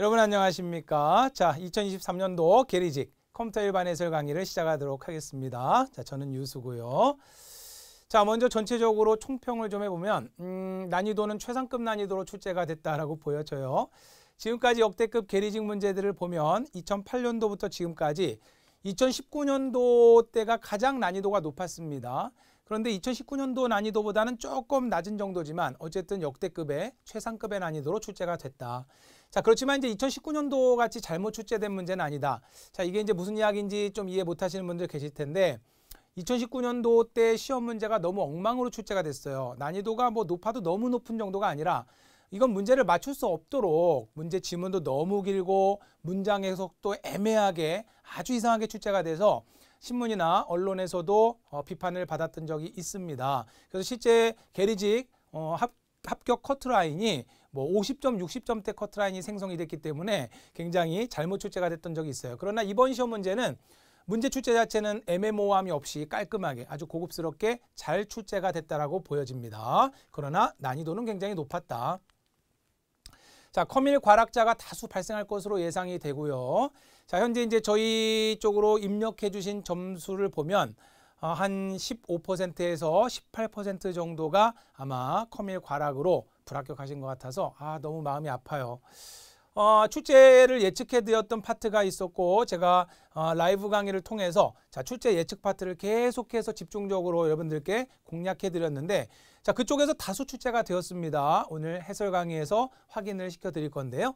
여러분 안녕하십니까? 자, 2023년도 게리직 컴퓨터 일반 해설 강의를 시작하도록 하겠습니다. 자, 저는 유수고요. 자, 먼저 전체적으로 총평을 좀 해보면 음, 난이도는 최상급 난이도로 출제가 됐다라고 보여져요. 지금까지 역대급 게리직 문제들을 보면 2008년도부터 지금까지 2019년도 때가 가장 난이도가 높았습니다. 그런데 2019년도 난이도보다는 조금 낮은 정도지만 어쨌든 역대급의 최상급의 난이도로 출제가 됐다. 자, 그렇지만 이제 2019년도 같이 잘못 출제된 문제는 아니다. 자, 이게 이제 무슨 이야기인지 좀 이해 못 하시는 분들 계실 텐데 2019년도 때 시험 문제가 너무 엉망으로 출제가 됐어요. 난이도가 뭐 높아도 너무 높은 정도가 아니라 이건 문제를 맞출 수 없도록 문제 지문도 너무 길고 문장 해석도 애매하게 아주 이상하게 출제가 돼서 신문이나 언론에서도 어, 비판을 받았던 적이 있습니다. 그래서 실제 게리직 어, 합, 합격 커트라인이 뭐 50점, 60점대 커트라인이 생성이 됐기 때문에 굉장히 잘못 출제가 됐던 적이 있어요. 그러나 이번 시험 문제는 문제 출제 자체는 애매모호함이 없이 깔끔하게 아주 고급스럽게 잘 출제가 됐다라고 보여집니다. 그러나 난이도는 굉장히 높았다. 자, 커밀 과락자가 다수 발생할 것으로 예상이 되고요. 자, 현재 이제 저희 쪽으로 입력해 주신 점수를 보면 어, 한 15%에서 18% 정도가 아마 컴일 과락으로 불합격하신 것 같아서 아, 너무 마음이 아파요. 어, 출제를 예측해드렸던 파트가 있었고 제가 어, 라이브 강의를 통해서 자 출제 예측 파트를 계속해서 집중적으로 여러분들께 공략해드렸는데 자 그쪽에서 다수 출제가 되었습니다. 오늘 해설 강의에서 확인을 시켜드릴 건데요.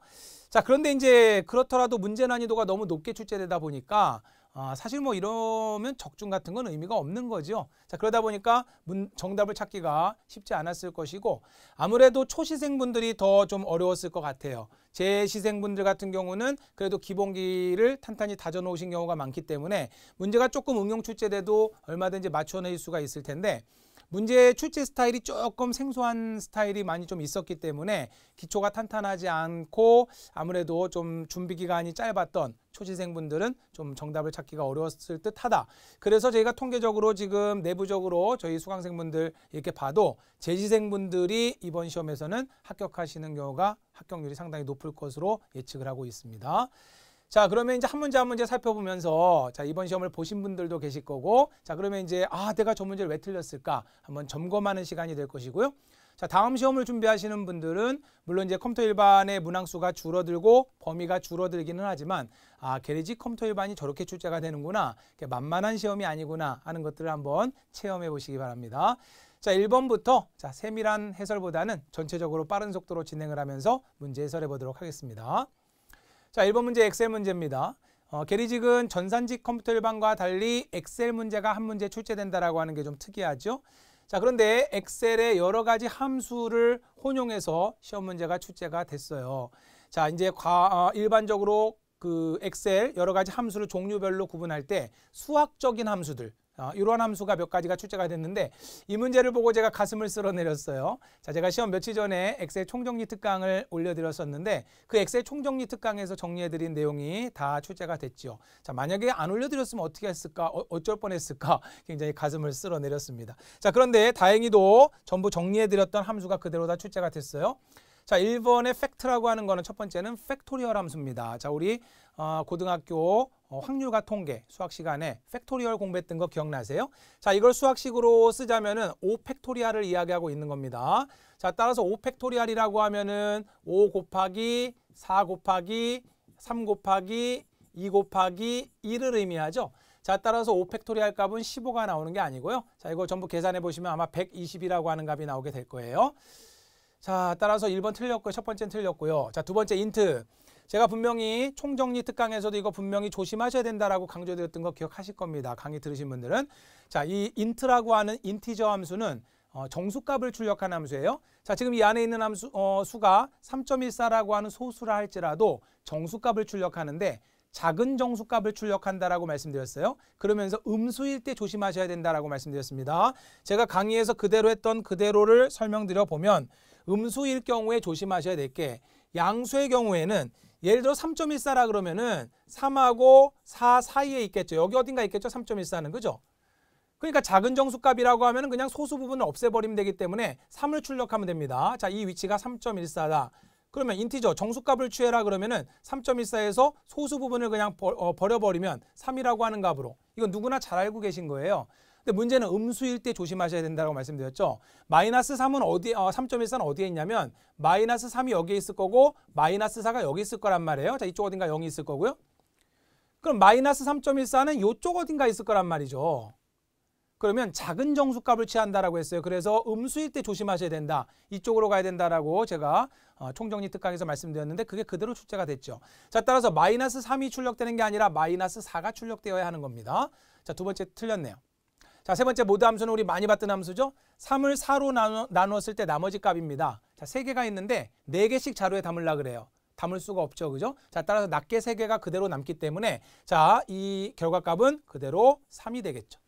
자 그런데 이제 그렇더라도 문제 난이도가 너무 높게 출제되다 보니까 아, 사실 뭐 이러면 적중 같은 건 의미가 없는 거죠. 자, 그러다 보니까 문, 정답을 찾기가 쉽지 않았을 것이고 아무래도 초시생분들이 더 좀 어려웠을 것 같아요. 재시생분들 같은 경우는 그래도 기본기를 탄탄히 다져놓으신 경우가 많기 때문에 문제가 조금 응용 출제돼도 얼마든지 맞춰낼 수가 있을 텐데 문제의 출제 스타일이 조금 생소한 스타일이 많이 좀 있었기 때문에 기초가 탄탄하지 않고 아무래도 좀 준비 기간이 짧았던 초지생분들은좀 정답을 찾기가 어려웠을 듯하다. 그래서 저희가 통계적으로 지금 내부적으로 저희 수강생분들 이렇게 봐도 재지생분들이 이번 시험에서는 합격하시는 경우가 합격률이 상당히 높을 것으로 예측을 하고 있습니다. 자, 그러면 이제 한 문제 한 문제 살펴보면서 자, 이번 시험을 보신 분들도 계실 거고 자, 그러면 이제 아, 내가 저 문제를 왜 틀렸을까? 한번 점검하는 시간이 될 것이고요. 자, 다음 시험을 준비하시는 분들은 물론 이제 컴퓨터 일반의 문항수가 줄어들고 범위가 줄어들기는 하지만 아, 게리지 컴퓨터 일반이 저렇게 출제가 되는구나. 만만한 시험이 아니구나 하는 것들을 한번 체험해 보시기 바랍니다. 자, 1번부터 자, 세밀한 해설보다는 전체적으로 빠른 속도로 진행을 하면서 문제 해설해 보도록 하겠습니다. 자, 1번 문제 엑셀 문제입니다. 어, 게리직은 전산직 컴퓨터 일반과 달리 엑셀 문제가 한 문제 출제된다라고 하는 게 좀 특이하죠. 자, 그런데 엑셀의 여러 가지 함수를 혼용해서 시험 문제가 출제가 됐어요. 자, 이제 과, 어, 일반적으로 그 엑셀 여러 가지 함수를 종류별로 구분할 때 수학적인 함수들 어, 이러한 함수가 몇 가지가 출제가 됐는데 이 문제를 보고 제가 가슴을 쓸어내렸어요. 자, 제가 시험 며칠 전에 엑셀 총정리 특강을 올려드렸었는데 그 엑셀 총정리 특강에서 정리해드린 내용이 다 출제가 됐죠 자, 만약에 안 올려드렸으면 어떻게 했을까? 어, 쩔 뻔했을까? 굉장히 가슴을 쓸어내렸습니다. 자, 그런데 다행히도 전부 정리해드렸던 함수가 그대로 다 출제가 됐어요. 자, 1번의 팩트라고 하는 거는 첫 번째는 팩토리얼 함수입니다. 자, 우리 어, 고등학교 어, 확률과 통계 수학 시간에 팩토리얼 공부했던 거 기억나세요? 자, 이걸 수학식으로 쓰자면은 5팩토리얼을 이야기하고 있는 겁니다. 자, 따라서 5팩토리얼이라고 하면은 5 곱하기 4 곱하기 3 곱하기 2 곱하기 1을 의미하죠. 자, 따라서 5팩토리얼 값은 15가 나오는 게 아니고요. 자, 이거 전부 계산해 보시면 아마 120이라고 하는 값이 나오게 될 거예요. 자, 따라서 1번 틀렸고요. 첫 번째는 틀렸고요. 자, 두 번째 인트. 제가 분명히 총정리 특강에서도 이거 분명히 조심하셔야 된다라고 강조드렸던 거 기억하실 겁니다. 강의 들으신 분들은. 자, 이 인트라고 하는 인티저 함수는 어, 정수값을 출력한 함수예요. 자, 지금 이 안에 있는 함수 어, 수가 3.14라고 하는 소수라 할지라도 정수값을 출력하는데 작은 정수값을 출력한다라고 말씀드렸어요. 그러면서 음수일 때 조심하셔야 된다라고 말씀드렸습니다. 제가 강의에서 그대로 했던 그대로를 설명드려 보면 음수일 경우에 조심하셔야 될 게 양수의 경우에는 예를 들어 3.14라 그러면은 3하고 4 사이에 있겠죠. 여기 어딘가 있겠죠. 3.14는 그죠? 그러니까 작은 정수값이라고 하면 그냥 소수 부분을 없애버리면 되기 때문에 3을 출력하면 됩니다. 자, 이 위치가 3.14다. 그러면 인티저 정수값을 취해라 그러면은 3.14에서 소수 부분을 그냥 버, 어, 버려버리면 3이라고 하는 값으로 이건 누구나 잘 알고 계신 거예요. 근데 문제는 음수일 때 조심하셔야 된다고 말씀드렸죠. 마이너스 3은 어디, 어, 3.14는 어디에 있냐면 마이너스 3이 여기에 있을 거고 마이너스 4가 여기 있을 거란 말이에요. 자, 이쪽 어딘가 0이 있을 거고요. 그럼 마이너스 3.14는 이쪽 어딘가 있을 거란 말이죠. 그러면 작은 정수값을 취한다라고 했어요. 그래서 음수일 때 조심하셔야 된다. 이쪽으로 가야 된다라고 제가 어, 총정리 특강에서 말씀드렸는데 그게 그대로 출제가 됐죠. 자, 따라서 마이너스 3이 출력되는 게 아니라 마이너스 4가 출력되어야 하는 겁니다. 자, 두 번째 틀렸네요. 자, 세 번째 모드 함수는 우리 많이 봤던 함수죠. 3을 4로 나누, 나누을때 나머지 값입니다. 자, 3개가 있는데 4개씩 자루에 담을라 그래요. 담을 수가 없죠. 그죠? 자, 따라서 낱개 3개가 그대로 남기 때문에 자, 이 결과값은 그대로 3이 되겠죠.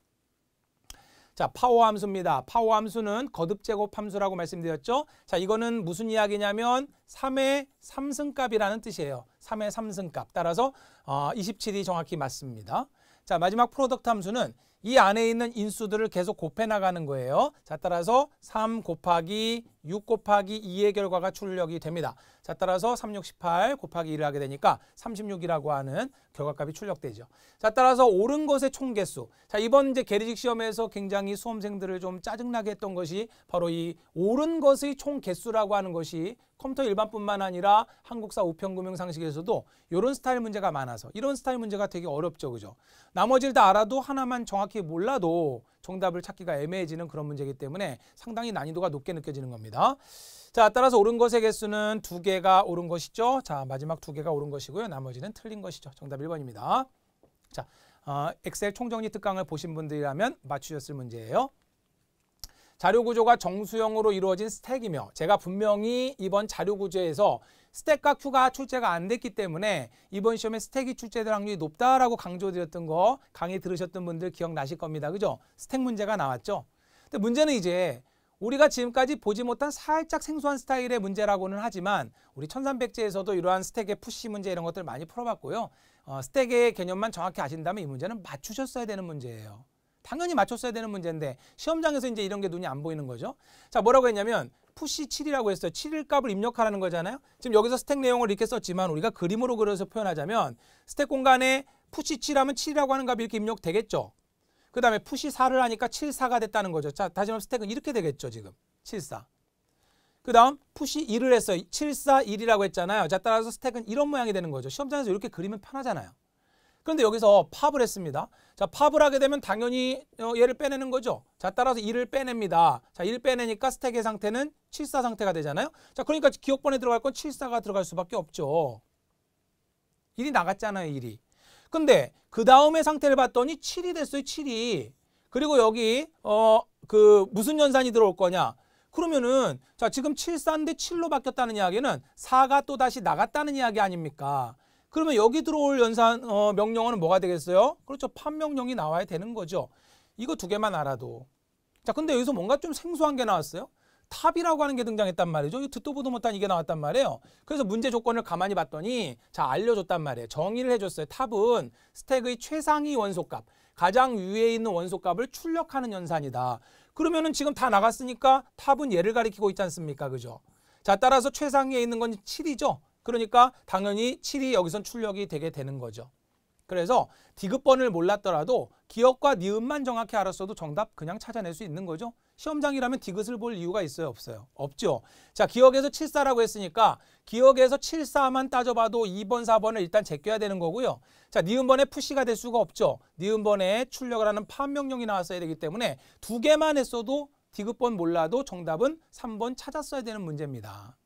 자, 파워 함수입니다. 파워 함수는 거듭 제곱 함수라고 말씀드렸죠. 자, 이거는 무슨 이야기냐면 3의 3승값이라는 뜻이에요. 3의 3승값. 따라서 어, 27이 정확히 맞습니다. 자, 마지막 프로덕트 함수는 이 안에 있는 인수들을 계속 곱해 나가는 거예요. 자, 따라서 3 곱하기 6 곱하기 2의 결과가 출력이 됩니다. 자, 따라서 368 곱하기 1을 하게 되니까 36이라고 하는 결과값이 출력되죠. 자, 따라서 옳은 것의 총개수. 자, 이번 이제 계리직 시험에서 굉장히 수험생들을 좀 짜증나게 했던 것이 바로 이 옳은 것의 총개수라고 하는 것이 컴퓨터 일반뿐만 아니라 한국사 우편금융 상식에서도 이런 스타일 문제가 많아서 이런 스타일 문제가 되게 어렵죠. 그죠? 나머지를 다 알아도 하나만 정확히 몰라도 정답을 찾기가 애매해지는 그런 문제이기 때문에 상당히 난이도가 높게 느껴지는 겁니다. 자, 따라서 옳은 것의 개수는 두 개가 옳은 것이죠. 자, 마지막 두 개가 옳은 것이고요. 나머지는 틀린 것이죠. 정답 1번입니다. 자, 어, 엑셀 총정리 특강을 보신 분들이라면 맞추셨을 문제예요. 자료 구조가 정수형으로 이루어진 스택이며 제가 분명히 이번 자료 구조에서 스택과 큐가 출제가 안 됐기 때문에 이번 시험에 스택이 출제될 확률이 높다라고 강조드렸던 거 강의 들으셨던 분들 기억나실 겁니다. 그죠? 스택 문제가 나왔죠. 근데 문제는 이제 우리가 지금까지 보지 못한 살짝 생소한 스타일의 문제라고는 하지만 우리 1300제에서도 이러한 스택의 푸시 문제 이런 것들 많이 풀어봤고요. 어, 스택의 개념만 정확히 아신다면 이 문제는 맞추셨어야 되는 문제예요. 당연히 맞췄어야 되는 문제인데 시험장에서 이제 이런 게 눈이 안 보이는 거죠. 자 뭐라고 했냐면 푸시 7이라고 했어요. 7일 값을 입력하라는 거잖아요. 지금 여기서 스택 내용을 이렇게 썼지만 우리가 그림으로 그려서 표현하자면 스택 공간에 푸시 7하면 7이라고 하는 값이 이렇게 입력되겠죠. 그 다음에 푸시 4를 하니까 7, 4가 됐다는 거죠. 자, 다시 한번 스택은 이렇게 되겠죠. 지금 7, 4. 그 다음 푸시 1을 했어요. 7, 4, 1이라고 했잖아요. 자, 따라서 스택은 이런 모양이 되는 거죠. 시험장에서 이렇게 그리면 편하잖아요. 그런데 여기서 팝을 했습니다. 자, 팝을 하게 되면 당연히 어, 얘를 빼내는 거죠. 자, 따라서 1을 빼냅니다. 자, 1 빼내니까 스택의 상태는 74 상태가 되잖아요. 자, 그러니까 기억번에 들어갈 건 74가 들어갈 수밖에 없죠. 1이 나갔잖아요, 1이. 근데 그 다음의 상태를 봤더니 7이 됐어요, 7이. 그리고 여기 어 그 무슨 연산이 들어올 거냐? 그러면은 자 지금 7 4인데 7로 바뀌었다는 이야기는 4가 또 다시 나갔다는 이야기 아닙니까? 그러면 여기 들어올 연산 어, 명령어는 뭐가 되겠어요? 그렇죠. 판명령이 나와야 되는 거죠. 이거 두 개만 알아도. 자, 근데 여기서 뭔가 좀 생소한 게 나왔어요. 탑이라고 하는 게 등장했단 말이죠. 듣도 보도 못한 이게 나왔단 말이에요. 그래서 문제 조건을 가만히 봤더니 자 알려줬단 말이에요. 정의를 해줬어요. 탑은 스택의 최상위 원소값, 가장 위에 있는 원소값을 출력하는 연산이다. 그러면은 지금 다 나갔으니까 탑은 얘를 가리키고 있지 않습니까? 그죠? 자 따라서 최상위에 있는 건 7이죠. 그러니까 당연히 7이 여기선 출력이 되게 되는 거죠. 그래서 디귿번을 몰랐더라도 기억과 니은만 정확히 알았어도 정답 그냥 찾아낼 수 있는 거죠. 시험장이라면 디귿을 볼 이유가 있어요? 없어요? 없죠. 자, 기억에서 74라고 했으니까 기억에서 74만 따져봐도 2번, 4번을 일단 제껴야 되는 거고요. 자, 니은번에 푸시가 될 수가 없죠. 니은번에 출력을 하는 판명령이 나왔어야 되기 때문에 두 개만 했어도 디귿번 몰라도 정답은 3번 찾았어야 되는 문제입니다.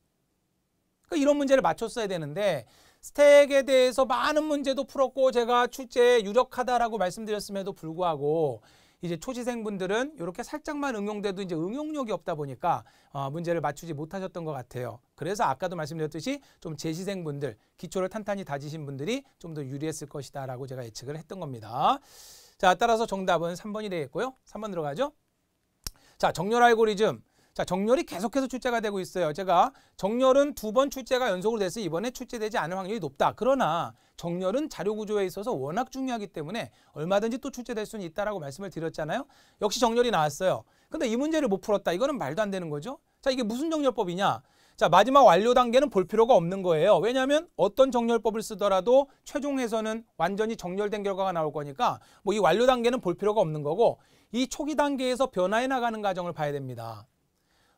그러니까 이런 문제를 맞췄어야 되는데 스택에 대해서 많은 문제도 풀었고 제가 출제에 유력하다라고 말씀드렸음에도 불구하고 이제 초시생분들은 이렇게 살짝만 응용돼도 이제 응용력이 없다 보니까 어, 문제를 맞추지 못하셨던 것 같아요. 그래서 아까도 말씀드렸듯이 좀 재시생분들, 기초를 탄탄히 다지신 분들이 좀 더 유리했을 것이다 라고 제가 예측을 했던 겁니다. 자, 따라서 정답은 3번이 되겠고요. 3번 들어가죠. 자, 정렬 알고리즘. 자, 정렬이 계속해서 출제가 되고 있어요. 제가 정렬은 두 번 출제가 연속으로 돼서 이번에 출제되지 않을 확률이 높다. 그러나 정렬은 자료 구조에 있어서 워낙 중요하기 때문에 얼마든지 또 출제될 수는 있다라고 말씀을 드렸잖아요. 역시 정렬이 나왔어요. 근데 이 문제를 못 풀었다. 이거는 말도 안 되는 거죠. 자, 이게 무슨 정렬법이냐? 자, 마지막 완료 단계는 볼 필요가 없는 거예요. 왜냐하면 어떤 정렬법을 쓰더라도 최종 해서는 완전히 정렬된 결과가 나올 거니까 뭐 이 완료 단계는 볼 필요가 없는 거고 이 초기 단계에서 변화해 나가는 과정을 봐야 됩니다.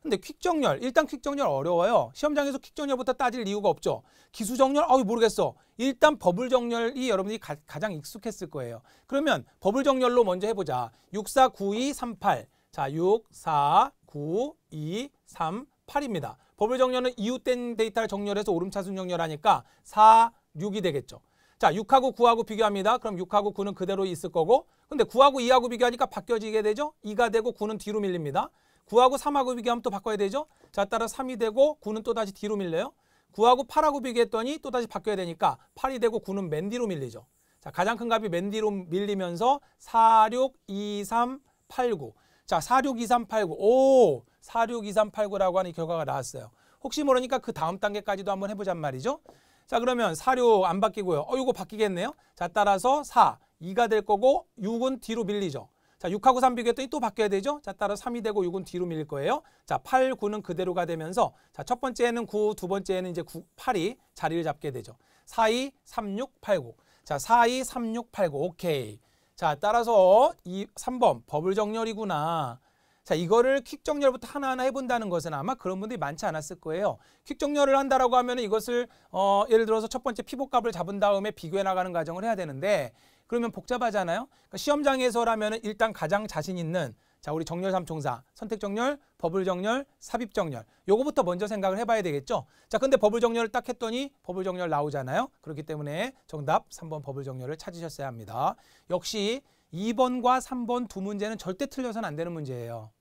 근데 퀵정렬, 일단 퀵정렬 어려워요. 시험장에서 퀵정렬부터 따질 이유가 없죠. 기수정렬, 아 모르겠어. 일단 버블정렬이 여러분이 가, 장 익숙했을 거예요. 그러면 버블정렬로 먼저 해보자. 6, 4, 9, 2, 3, 8. 자, 6, 4, 9, 2, 3, 8입니다. 버블정렬은 이웃된 데이터를 정렬해서 오름차순 정렬하니까 4, 6이 되겠죠. 자, 6하고 9하고 비교합니다. 그럼 6하고 9는 그대로 있을 거고 근데 9하고 2하고 비교하니까 바뀌어지게 되죠. 2가 되고 9는 뒤로 밀립니다. 9하고3하고 비교하면 또 바꿔야 되죠. 자 따라 3이 되고 9는또 다시 뒤로 밀려요. 9하고8하고 비교했더니 또 다시 바뀌어야 되니까 8이 되고 9는맨 뒤로 밀리죠. 자 가장 큰 값이 맨 뒤로 밀리면서 4, 6, 2, 3, 8, 9. 자 4, 6, 2, 3, 8, 9. 오, 4, 6, 2, 3, 8, 9라고 하는 결과가 나왔어요. 혹시 모르니까 그 다음 단계까지도 한번 해보자 말이죠. 자 그러면 4, 6 안 바뀌고요. 어 이거 바뀌겠네요. 자 따라서 4, 2가될 거고 6은 뒤로 밀리죠. 자, 6하고 3 비교했더니 또 바뀌어야 되죠. 자, 따라 3이 되고 6은 뒤로 밀릴 거예요. 자, 8, 9는 그대로가 되면서 자, 첫 번째에는 9, 두 번째에는 이제 9, 8이 자리를 잡게 되죠. 4, 2, 3, 6, 8, 9. 자, 4, 2, 3, 6, 8, 9. 오케이. 자, 따라서 이 3번 버블 정렬이구나. 자, 이거를 퀵 정렬부터 하나하나 해본다는 것은 아마 그런 분들이 많지 않았을 거예요. 퀵 정렬을 한다라고 하면 이것을 어, 예를 들어서 첫 번째 피봇값을 잡은 다음에 비교해 나가는 과정을 해야 되는데 그러면 복잡하잖아요. 그러니까 시험장에서라면 일단 가장 자신 있는 자 우리 정렬 삼총사 선택 정렬, 버블 정렬, 삽입 정렬 요거부터 먼저 생각을 해봐야 되겠죠. 자 근데 버블 정렬을 딱 했더니 버블 정렬 나오잖아요. 그렇기 때문에 정답 3번 버블 정렬을 찾으셨어야 합니다. 역시 2번과 3번 두 문제는 절대 틀려선안 되는 문제예요.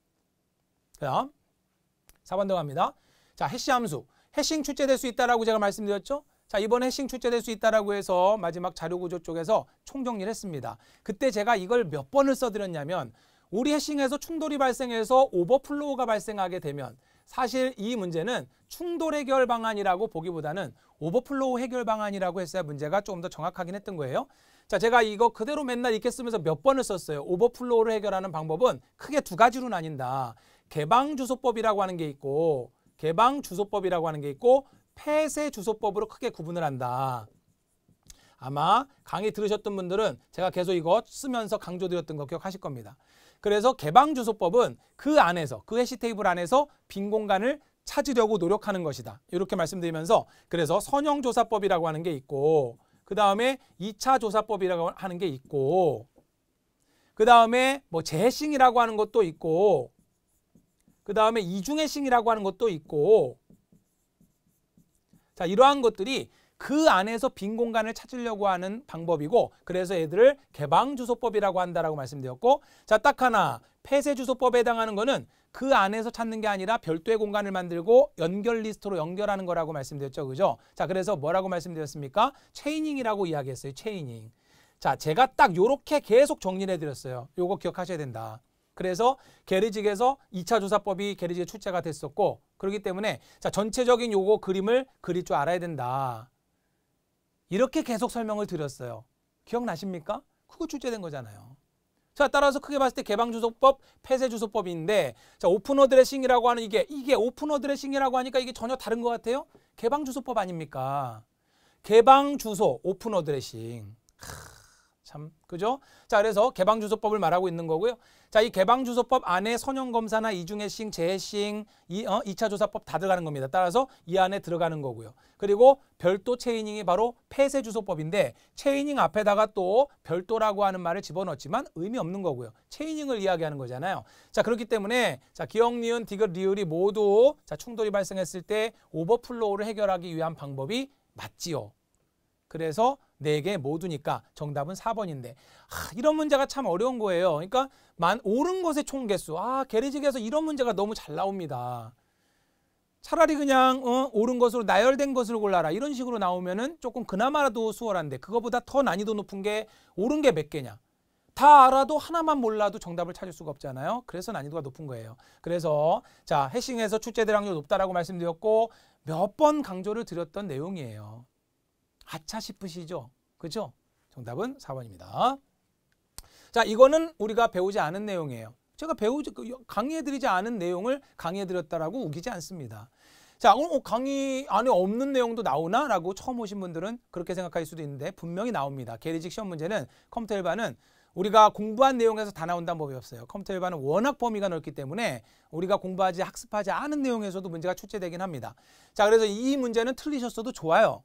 그다 4번 들어갑니다. 자 해시 함수 해싱 출제될 수 있다라고 제가 말씀드렸죠. 자 이번 해싱 출제될 수 있다라고 해서 마지막 자료구조 쪽에서 총정리를 했습니다. 그때 제가 이걸 몇 번을 써드렸냐면 우리 해싱에서 충돌이 발생해서 오버플로우가 발생하게 되면 사실 이 문제는 충돌 해결 방안이라고 보기보다는 오버플로우 해결 방안이라고 했어야 문제가 조금 더 정확하긴 했던 거예요. 자, 제가 이거 그대로 맨날 읽게 쓰면서 몇 번을 썼어요. 오버플로우를 해결하는 방법은 크게 두 가지로 나뉜다. 개방 주소법이라고 하는 게 있고 개방 주소법이라고 하는 게 있고 폐쇄 주소법으로 크게 구분을 한다. 아마 강의 들으셨던 분들은 제가 계속 이거 쓰면서 강조드렸던 거 기억하실 겁니다. 그래서 개방주소법은 그 안에서 그 해시 테이블 안에서 빈 공간을 찾으려고 노력하는 것이다. 이렇게 말씀드리면서 그래서 선형조사법이라고 하는 게 있고 그 다음에 2차 조사법이라고 하는 게 있고 그 다음에 뭐 재싱이라고 하는 것도 있고 그 다음에 이중해싱이라고 하는 것도 있고 자, 이러한 것들이 그 안에서 빈 공간을 찾으려고 하는 방법이고 그래서 얘들을 개방 주소법이라고 한다라고 말씀드렸고 자딱 하나 폐쇄 주소법에 해당하는 거는 그 안에서 찾는 게 아니라 별도의 공간을 만들고 연결 리스트로 연결하는 거라고 말씀드렸죠. 그죠? 자, 그래서 뭐라고 말씀드렸습니까? 체이닝이라고 이야기했어요. 체이닝. 자, 제가 딱 요렇게 계속 정리를 해드렸어요. 요거 기억하셔야 된다. 그래서 게르직에서 2차 조사법이 게르직에 출제가 됐었고 그렇기 때문에 자 전체적인 요거 그림을 그릴 줄 알아야 된다. 이렇게 계속 설명을 드렸어요. 기억나십니까? 그거 출제된 거잖아요. 자 따라서 크게 봤을 때 개방주소법, 폐쇄주소법인데 자 오픈어 드레싱이라고 하는 이게 이게 오픈어 드레싱이라고 하니까 이게 전혀 다른 것 같아요. 개방주소법 아닙니까? 개방주소, 오픈어 드레싱. 크. 참 그죠? 자 그래서 개방주소법을 말하고 있는 거고요. 자이 개방주소법 안에 선형검사나 이중해싱, 재해싱, 이, 어, 2차 조사법 다 들어가는 겁니다. 따라서 이 안에 들어가는 거고요. 그리고 별도 체이닝이 바로 폐쇄주소법인데 체이닝 앞에다가 또 별도라고 하는 말을 집어넣지만 의미 없는 거고요. 체이닝을 이야기하는 거잖아요. 자 그렇기 때문에 자 기억, 니은, 디귿, 리을이 모두 자 충돌이 발생했을 때 오버플로우를 해결하기 위한 방법이 맞지요. 그래서 네 개 모두니까 정답은 4번인데 하, 이런 문제가 참 어려운 거예요. 그러니까 만 옳은 것의 총개수. 아 게리직에서 이런 문제가 너무 잘 나옵니다. 차라리 그냥 어, 옳은 것으로 나열된 것을 골라라 이런 식으로 나오면은 조금 그나마라도 수월한데 그거보다 더 난이도 높은 게 옳은 게 몇 개냐 다 알아도 하나만 몰라도 정답을 찾을 수가 없잖아요 그래서 난이도가 높은 거예요 그래서 자 해싱에서 출제 대량률 높다라고 말씀드렸고 몇 번 강조를 드렸던 내용이에요 아차 싶으시죠? 그죠 정답은 4번입니다. 자, 이거는 우리가 배우지 않은 내용이에요. 제가 배우지 그, 강의해드리지 않은 내용을 강의해드렸다라고 우기지 않습니다. 자, 오늘 어, 어, 강의 안에 없는 내용도 나오나? 라고 처음 오신 분들은 그렇게 생각할 수도 있는데 분명히 나옵니다. 게리직 시험 문제는 컴퓨터 일반은 우리가 공부한 내용에서 다 나온다는 법이 없어요. 컴퓨터 일반은 워낙 범위가 넓기 때문에 우리가 공부하지 학습하지 않은 내용에서도 문제가 출제되긴 합니다. 자, 그래서 이 문제는 틀리셨어도 좋아요.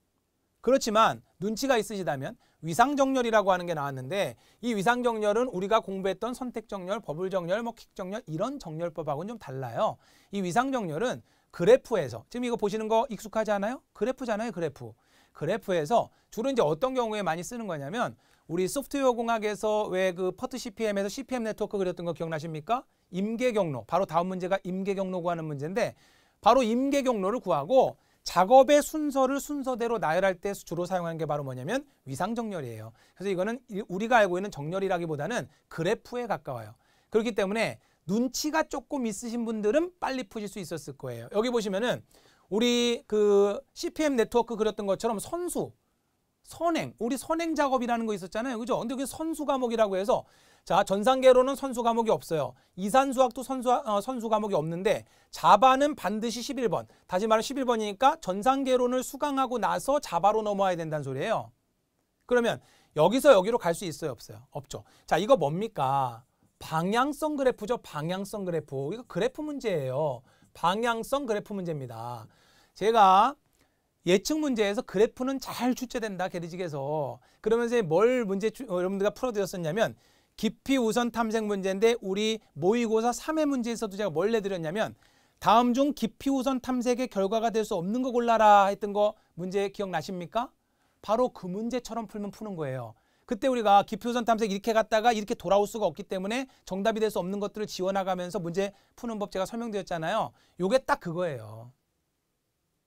그렇지만 눈치가 있으시다면 위상정렬이라고 하는 게 나왔는데 이 위상정렬은 우리가 공부했던 선택정렬, 버블정렬, 뭐 킥정렬 이런 정렬법하고는 좀 달라요. 이 위상정렬은 그래프에서 지금 이거 보시는 거 익숙하지 않아요? 그래프잖아요, 그래프. 그래프에서 주로 이제 어떤 경우에 많이 쓰는 거냐면 우리 소프트웨어 공학에서 왜 그 퍼트 CPM에서 CPM 네트워크 그렸던 거 기억나십니까? 임계 경로. 바로 다음 문제가 임계 경로 구하는 문제인데 바로 임계 경로를 구하고 작업의 순서를 순서대로 나열할 때 주로 사용하는 게 바로 뭐냐면 위상정렬이에요. 그래서 이거는 우리가 알고 있는 정렬이라기보다는 그래프에 가까워요. 그렇기 때문에 눈치가 조금 있으신 분들은 빨리 푸실 수 있었을 거예요. 여기 보시면은 우리 그 CPM 네트워크 그렸던 것처럼 선수, 선행, 우리 선행 작업이라는 거 있었잖아요. 그죠? 근데 그게 선수 과목이라고 해서 자, 전산계로는 선수 과목이 없어요. 이산수학도 선수, 어, 선수 과목이 없는데 자바는 반드시 11번. 다시 말해 11번이니까 전산계론을 수강하고 나서 자바로 넘어와야 된다는 소리예요. 그러면 여기서 여기로 갈 수 있어요? 없어요? 없죠. 자, 이거 뭡니까? 방향성 그래프죠. 방향성 그래프. 이거 그래프 문제예요. 방향성 그래프 문제입니다. 제가 예측 문제에서 그래프는 잘 출제된다. 게리직에서. 그러면서 뭘 문제 어, 여러분들과 풀어드렸었냐면 깊이 우선 탐색 문제인데 우리 모의고사 3회 문제에서도 제가 뭘 내드렸냐면 다음 중 깊이 우선 탐색의 결과가 될 수 없는 거 골라라 했던 거 문제 기억나십니까? 바로 그 문제처럼 풀면 푸는 거예요. 그때 우리가 깊이 우선 탐색 이렇게 갔다가 이렇게 돌아올 수가 없기 때문에 정답이 될 수 없는 것들을 지워나가면서 문제 푸는 법 제가 설명드렸잖아요. 요게 딱 그거예요.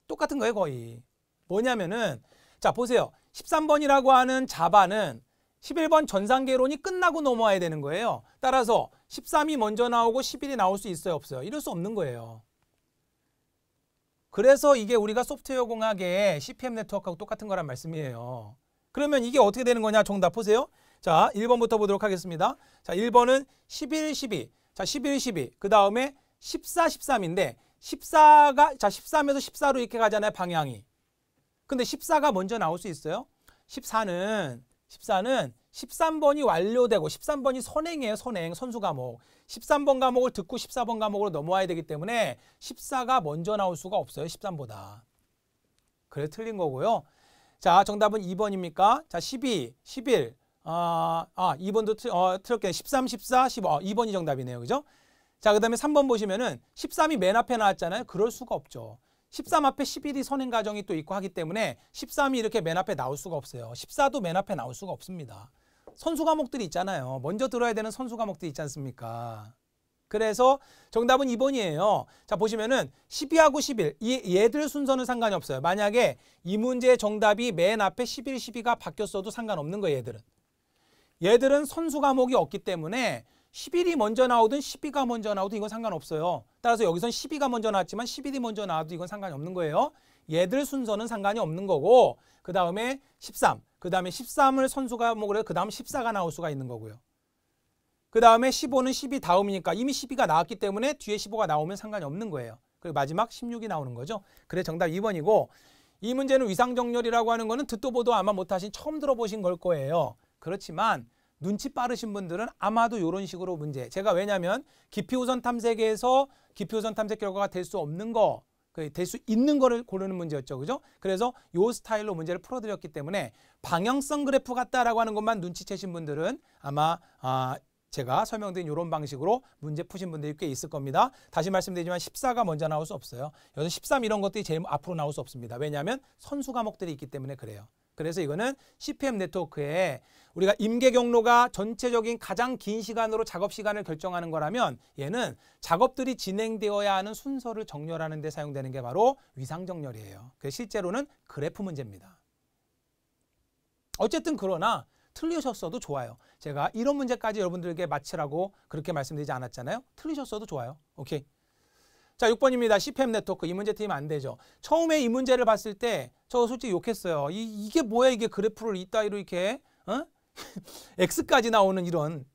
똑같은 거예요 거의. 뭐냐면은 자 보세요. 13번이라고 하는 자바는 11번 전상계론이 끝나고 넘어와야 되는 거예요. 따라서 13이 먼저 나오고 11이 나올 수 있어요? 없어요? 이럴 수 없는 거예요. 그래서 이게 우리가 소프트웨어 공학의 CPM 네트워크하고 똑같은 거란 말씀이에요. 그러면 이게 어떻게 되는 거냐? 정답 보세요. 자, 1번부터 보도록 하겠습니다. 자, 1번은 11, 12. 자, 11, 12. 그 다음에 14, 13인데 14가 자 13에서 14로 이렇게 가잖아요. 방향이. 근데 14가 먼저 나올 수 있어요? 14는 14는 13번이 완료되고 13번이 선행이에요. 선행, 선수 과목. 13번 과목을 듣고 14번 과목으로 넘어와야 되기 때문에 14가 먼저 나올 수가 없어요. 13보다. 그래 틀린 거고요. 자, 정답은 2번입니까? 자, 12, 11. 아, 아 2번도 틀, 어, 틀렸겠네. 13, 14, 15. 2번이 정답이네요. 그죠? 자, 그 다음에 3번 보시면은 13이 맨 앞에 나왔잖아요. 그럴 수가 없죠. 13 앞에 1 1이 선행 과정이 또 있고 하기 때문에 1 3이 이렇게 맨 앞에 나올 수가 없어요. 1 4도맨 앞에 나올 수가 없습니다. 선수 과목들이 있잖아요. 먼저 들어야 되는 선수 과목들이 있지 않습니까? 그래서 정답은 2번이에요. 자, 보시면은 12하고 11. 이 얘들 순서는 상관이 없어요. 만약에 이 문제의 정답이 맨 앞에 11, 12가 바뀌었어도 상관없는 거예요, 얘들은. 얘들은 선수 과목이 없기 때문에 11이 먼저 나오든 12가 먼저 나오든 이건 상관없어요. 따라서 여기선 12가 먼저 나왔지만 11이 먼저 나와도 이건 상관이 없는 거예요. 얘들 순서는 상관이 없는 거고 그 다음에 13, 그 다음에 13을 선수가 뭐 그래 그 다음 14가 나올 수가 있는 거고요. 그 다음에 15는 12 다음이니까 이미 12가 나왔기 때문에 뒤에 15가 나오면 상관이 없는 거예요. 그리고 마지막 16이 나오는 거죠. 그래 정답 2번이고 이 문제는 위상정렬이라고 하는 거는 듣도 보도 아마 못하신 처음 들어보신 걸 거예요. 그렇지만 눈치 빠르신 분들은 아마도 이런 식으로 문제. 제가 왜냐하면 기피우선 탐색에서 기피우선 탐색 결과가 될 수 없는 거, 그 될 수 있는 거를 고르는 문제였죠. 그죠? 그래서 요 스타일로 문제를 풀어드렸기 때문에 방향성 그래프 같다라고 하는 것만 눈치채신 분들은 아마 아, 제가 설명드린 이런 방식으로 문제 푸신 분들이 꽤 있을 겁니다. 다시 말씀드리지만 14가 먼저 나올 수 없어요. 여기서 13 이런 것들이 제일 앞으로 나올 수 없습니다. 왜냐하면 선수 과목들이 있기 때문에 그래요. 그래서 이거는 CPM 네트워크에 우리가 임계 경로가 전체적인 가장 긴 시간으로 작업 시간을 결정하는 거라면 얘는 작업들이 진행되어야 하는 순서를 정렬하는 데 사용되는 게 바로 위상 정렬이에요. 그 실제로는 그래프 문제입니다. 어쨌든 그러나 틀리셨어도 좋아요. 제가 이런 문제까지 여러분들에게 마치라고 그렇게 말씀드리지 않았잖아요. 틀리셨어도 좋아요. 오케이. 자, 6번입니다. CPM 네트워크. 이 문제 틀리면 안 되죠. 처음에 이 문제를 봤을 때저 솔직히 욕했어요. 이, 게 뭐야 이게 그래프를 이따위로 이렇게 어? x까지 나오는 이런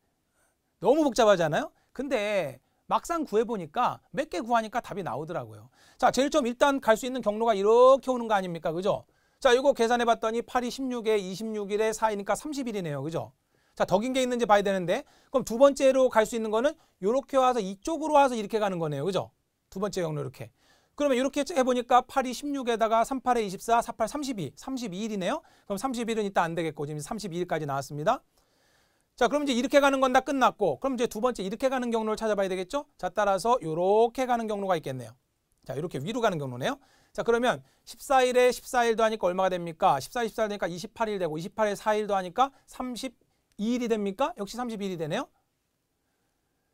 너무 복잡하잖아요. 근데 막상 구해보니까 몇 개 구하니까 답이 나오더라고요. 자, 제일 처음 일단 갈 수 있는 경로가 이렇게 오는 거 아닙니까? 그죠? 자, 이거 계산해봤더니 8이 16에 26일에 4이니까 30일이네요. 그죠? 자, 덕인 게 있는지 봐야 되는데 그럼 두 번째로 갈 수 있는 거는 이렇게 와서 이쪽으로 와서 이렇게 가는 거네요. 그죠? 두 번째 경로 이렇게. 그러면 이렇게 해보니까 8이 16에다가 38에 24, 48, 32, 32일이네요. 그럼 31은 이따 안 되겠고 지금 32일까지 나왔습니다. 자, 그럼 이제 이렇게 가는 건 다 끝났고 그럼 이제 두 번째 이렇게 가는 경로를 찾아봐야 되겠죠? 자, 따라서 이렇게 가는 경로가 있겠네요. 자, 이렇게 위로 가는 경로네요. 자, 그러면 14일에 14일도 하니까 얼마가 됩니까? 14, 일 14일 되니까 28일 되고 28에 4일도 하니까 32일이 됩니까? 역시 3 2일이 되네요.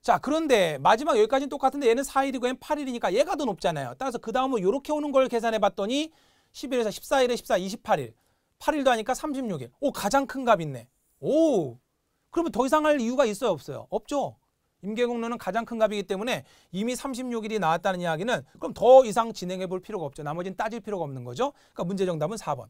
자 그런데 마지막 여기까지는 똑같은데 얘는 4일이고 얘는 8일이니까 얘가 더 높잖아요. 따라서 그 다음은 이렇게 오는 걸 계산해 봤더니 11에서 14일에 14, 28일. 8일도 하니까 36일. 오 가장 큰 값 있네. 오 그러면 더 이상 할 이유가 있어요 없어요? 없죠. 임계공로는 가장 큰 값이기 때문에 이미 36일이 나왔다는 이야기는 그럼 더 이상 진행해 볼 필요가 없죠. 나머지는 따질 필요가 없는 거죠. 그러니까 문제 정답은 4번.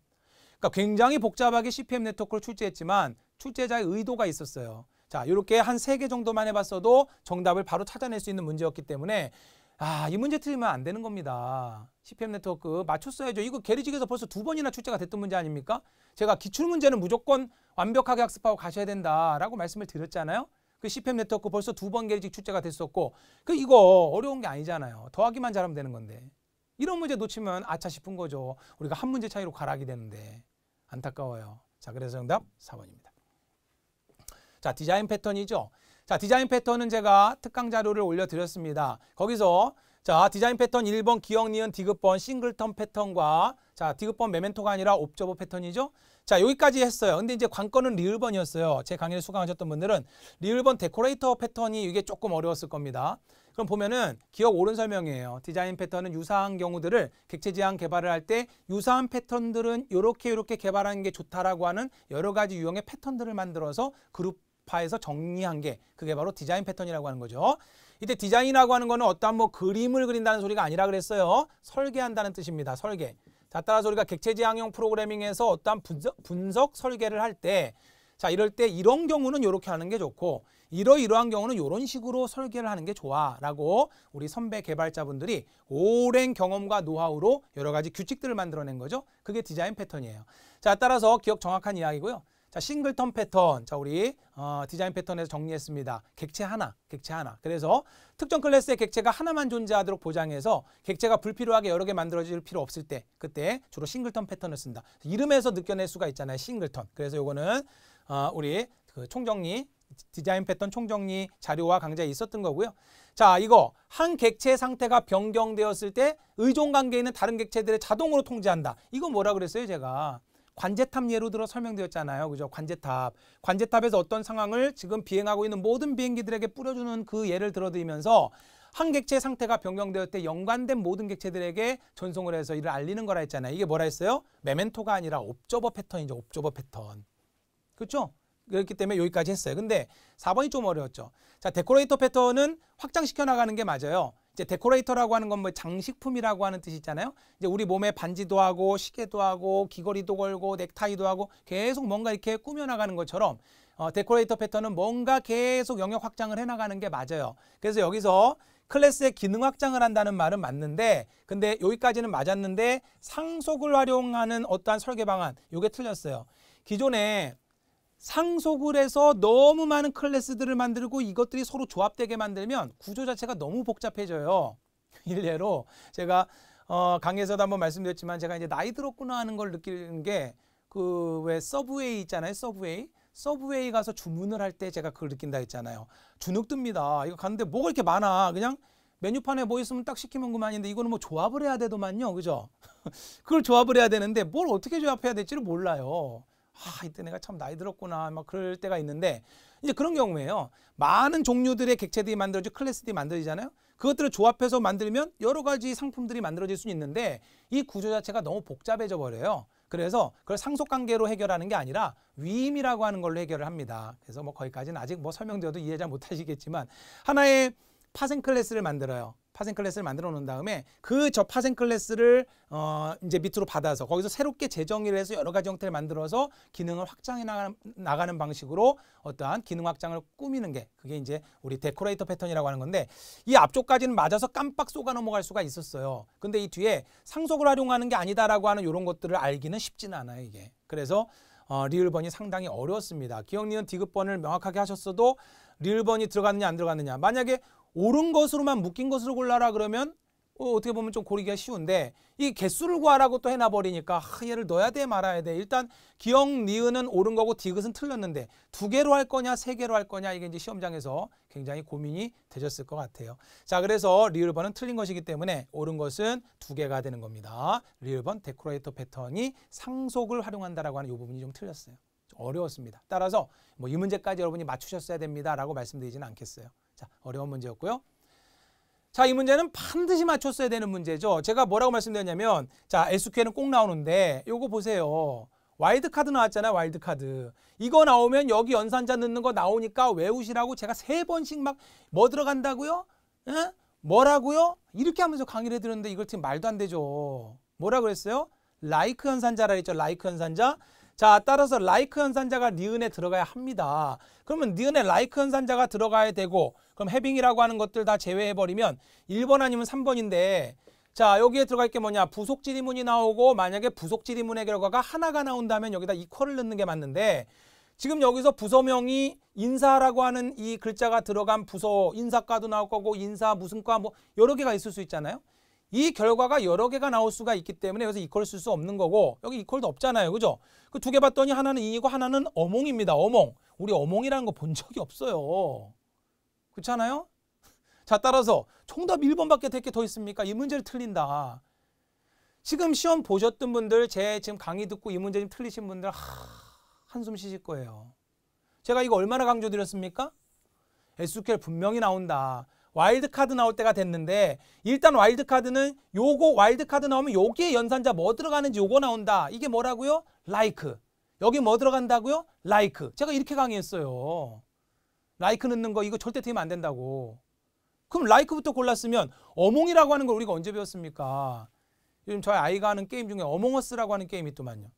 그러니까 굉장히 복잡하게 CPM 네트워크를 출제했지만 출제자의 의도가 있었어요. 자, 이렇게 한 세 개 정도만 해봤어도 정답을 바로 찾아낼 수 있는 문제였기 때문에 아, 이 문제 틀리면 안 되는 겁니다. CPM 네트워크 맞췄어야죠. 이거 게리직에서 벌써 두 번이나 출제가 됐던 문제 아닙니까? 제가 기출 문제는 무조건 완벽하게 학습하고 가셔야 된다라고 말씀을 드렸잖아요. 그 CPM 네트워크 벌써 두 번 게리직 출제가 됐었고 그 이거 어려운 게 아니잖아요. 더하기만 잘하면 되는 건데. 이런 문제 놓치면 아차 싶은 거죠. 우리가 한 문제 차이로 가락이 되는데 안타까워요. 자, 그래서 정답 4번입니다. 자, 디자인 패턴이죠. 자, 디자인 패턴은 제가 특강 자료를 올려드렸습니다. 거기서 자, 디자인 패턴 1번 기억, 니은, 디귿번, 싱글턴 패턴과 자, 디귿번 메멘토가 아니라 옵저버 패턴이죠. 자, 여기까지 했어요. 근데 이제 관건은 리을번이었어요. 제 강의를 수강하셨던 분들은 리을번 데코레이터 패턴이 이게 조금 어려웠을 겁니다. 그럼 보면은 기억 오른 설명이에요. 디자인 패턴은 유사한 경우들을 객체 지향 개발을 할 때 유사한 패턴들은 이렇게 이렇게 개발하는 게 좋다라고 하는 여러 가지 유형의 패턴들을 만들어서 그룹 파에서 정리한 게 그게 바로 디자인 패턴이라고 하는 거죠. 이때 디자인이라고 하는 거는 어떠한 뭐 그림을 그린다는 소리가 아니라 그랬어요. 설계한다는 뜻입니다. 설계. 자, 따라서 우리가 객체지향형 프로그래밍에서 어떠한 분석, 분석 설계를 할 때 자, 이럴 때 이런 경우는 이렇게 하는 게 좋고 이러이러한 경우는 이런 식으로 설계를 하는 게 좋아라고 우리 선배 개발자분들이 오랜 경험과 노하우로 여러 가지 규칙들을 만들어낸 거죠. 그게 디자인 패턴이에요. 자, 따라서 기억 정확한 이야기고요. 자, 싱글턴 패턴. 자, 우리 어, 디자인 패턴에서 정리했습니다. 객체 하나, 객체 하나. 그래서 특정 클래스의 객체가 하나만 존재하도록 보장해서 객체가 불필요하게 여러 개 만들어질 필요 없을 때 그때 주로 싱글턴 패턴을 쓴다. 이름에서 느껴낼 수가 있잖아요. 싱글턴. 그래서 요거는 어, 우리 그 총정리 디자인 패턴 총정리 자료와 강좌에 있었던 거고요. 자, 이거 한객체 상태가 변경되었을 때 의존 관계에 있는 다른 객체들을 자동으로 통제한다. 이거 뭐라 그랬어요, 제가? 관제탑 예로 들어 설명되었잖아요. 그죠? 관제탑. 관제탑에서 어떤 상황을 지금 비행하고 있는 모든 비행기들에게 뿌려주는 그 예를 들어드리면서 한객체 상태가 변경되었을때 연관된 모든 객체들에게 전송을 해서 이를 알리는 거라 했잖아요. 이게 뭐라 했어요? 메멘토가 아니라 옵저버 패턴이죠. 옵저버 패턴. 그렇죠? 그렇기 때문에 여기까지 했어요. 근데 4번이 좀 어려웠죠. 자, 데코레이터 패턴은 확장시켜 나가는 게 맞아요. 이제 데코레이터라고 하는 건 뭐 장식품이라고 하는 뜻이잖아요. 이제 우리 몸에 반지도 하고 시계도 하고 귀걸이도 걸고 넥타이도 하고 계속 뭔가 이렇게 꾸며나가는 것처럼 어, 데코레이터 패턴은 뭔가 계속 영역 확장을 해나가는 게 맞아요. 그래서 여기서 클래스의 기능 확장을 한다는 말은 맞는데 근데 여기까지는 맞았는데 상속을 활용하는 어떠한 설계 방안 이게 틀렸어요. 기존에 상속을 해서 너무 많은 클래스들을 만들고 이것들이 서로 조합되게 만들면 구조 자체가 너무 복잡해져요. 일례로 제가 어, 강의에서도 한번 말씀드렸지만 제가 이제 나이 들었구나 하는 걸 느끼는 게 그 왜 서브웨이 있잖아요. 서브웨이. 서브웨이 가서 주문을 할 때 제가 그걸 느낀다 했잖아요. 주눅 듭니다. 이거 갔는데 뭐가 이렇게 많아. 그냥 메뉴판에 뭐 있으면 딱 시키면 그만인데 이거는 뭐 조합을 해야 되더만요. 그죠? 그걸 조합을 해야 되는데 뭘 어떻게 조합해야 될지를 몰라요. 아, 이때 내가 참 나이 들었구나. 막 그럴 때가 있는데 이제 그런 경우에요. 많은 종류들의 객체들이 만들어지고 클래스들이 만들어지잖아요. 그것들을 조합해서 만들면 여러 가지 상품들이 만들어질 수 있는데 이 구조 자체가 너무 복잡해져 버려요. 그래서 그걸 상속 관계로 해결하는 게 아니라 위임이라고 하는 걸로 해결을 합니다. 그래서 뭐 거기까지는 아직 뭐 설명드려도 이해 잘 못하시겠지만 하나의 파생 클래스를 만들어요. 파생 클래스를 만들어 놓은 다음에 그 저 파생 클래스를 어 이제 밑으로 받아서 거기서 새롭게 재정의를 해서 여러 가지 형태를 만들어서 기능을 확장해 나가는, 나가는 방식으로 어떠한 기능 확장을 꾸미는 게 그게 이제 우리 데코레이터 패턴이라고 하는 건데 이 앞쪽까지는 맞아서 깜빡 쏘가 넘어갈 수가 있었어요. 근데 이 뒤에 상속을 활용하는 게 아니다라고 하는 이런 것들을 알기는 쉽지는 않아요, 이게. 그래서 어, 리을번이 상당히 어려웠습니다. 기억니은 디귿번을 명확하게 하셨어도 리을번이 들어갔느냐 안 들어갔느냐. 만약에 옳은 것으로만 묶인 것으로 골라라 그러면 어, 어떻게 보면 좀 고르기가 쉬운데 이 개수를 구하라고 또 해놔버리니까 하, 얘를 넣어야 돼 말아야 돼 일단 기억 니은은 옳은 거고 디귿은 틀렸는데 두 개로 할 거냐 세 개로 할 거냐 이게 이제 시험장에서 굉장히 고민이 되셨을 것 같아요 자 그래서 리을 번은 틀린 것이기 때문에 옳은 것은 두 개가 되는 겁니다 리을 번 데코레이터 패턴이 상속을 활용한다라고 하는 이 부분이 좀 틀렸어요 좀 어려웠습니다 따라서 뭐 이 문제까지 여러분이 맞추셨어야 됩니다라고 말씀드리지는 않겠어요 자, 어려운 문제였고요. 자, 이 문제는 반드시 맞췄어야 되는 문제죠. 제가 뭐라고 말씀드렸냐면 자, SQL은 꼭 나오는데 요거 보세요. 와일드카드 나왔잖아요. 와일드카드. 이거 나오면 여기 연산자 넣는 거 나오니까 외우시라고 제가 세 번씩 막 뭐 들어간다고요? 에? 예? 뭐라고요? 이렇게 하면서 강의를 해드렸는데 이걸 지금 말도 안 되죠. 뭐라 그랬어요? 라이크 like 연산자라 했죠. 라이크 like 연산자. 자, 따라서 라이크 연산자가 니은에 들어가야 합니다. 그러면 니은에 라이크 연산자가 들어가야 되고 그럼 해빙이라고 하는 것들 다 제외해버리면 1번 아니면 3번인데 자 여기에 들어갈 게 뭐냐 부속 지리문이 나오고 만약에 부속 지리문의 결과가 하나가 나온다면 여기다 이퀄을 넣는 게 맞는데 지금 여기서 부서명이 인사라고 하는 이 글자가 들어간 부서 인사과도 나올 거고 인사 무슨 과뭐 여러 개가 있을 수 있잖아요. 이 결과가 여러 개가 나올 수가 있기 때문에 여기서 이퀄 쓸 수 없는 거고 여기 이퀄도 없잖아요. 그죠? 그 두 개 봤더니 하나는 이이고 하나는 어몽입니다. 어몽. 우리 어몽이라는 거 본 적이 없어요. 그렇잖아요? 자 따라서 총답 1번밖에 될 게 더 있습니까? 이 문제를 틀린다. 지금 시험 보셨던 분들 제 지금 강의 듣고 이 문제 좀 틀리신 분들 하, 한숨 쉬실 거예요. 제가 이거 얼마나 강조드렸습니까? SQL 분명히 나온다. 와일드카드 나올 때가 됐는데 일단 와일드카드는 요거 와일드카드 나오면 여기에 연산자 뭐 들어가는지 요거 나온다. 이게 뭐라고요? like. 여기 뭐 들어간다고요? like. 제가 이렇게 강의했어요. like 넣는 거 이거 절대 틀면안 된다고. 그럼 라이크부터 골랐으면 어몽이라고 하는 걸 우리가 언제 배웠습니까? 요즘 저희 아이가 하는 게임 중에 어몽어스라고 하는 게임이 있더만요.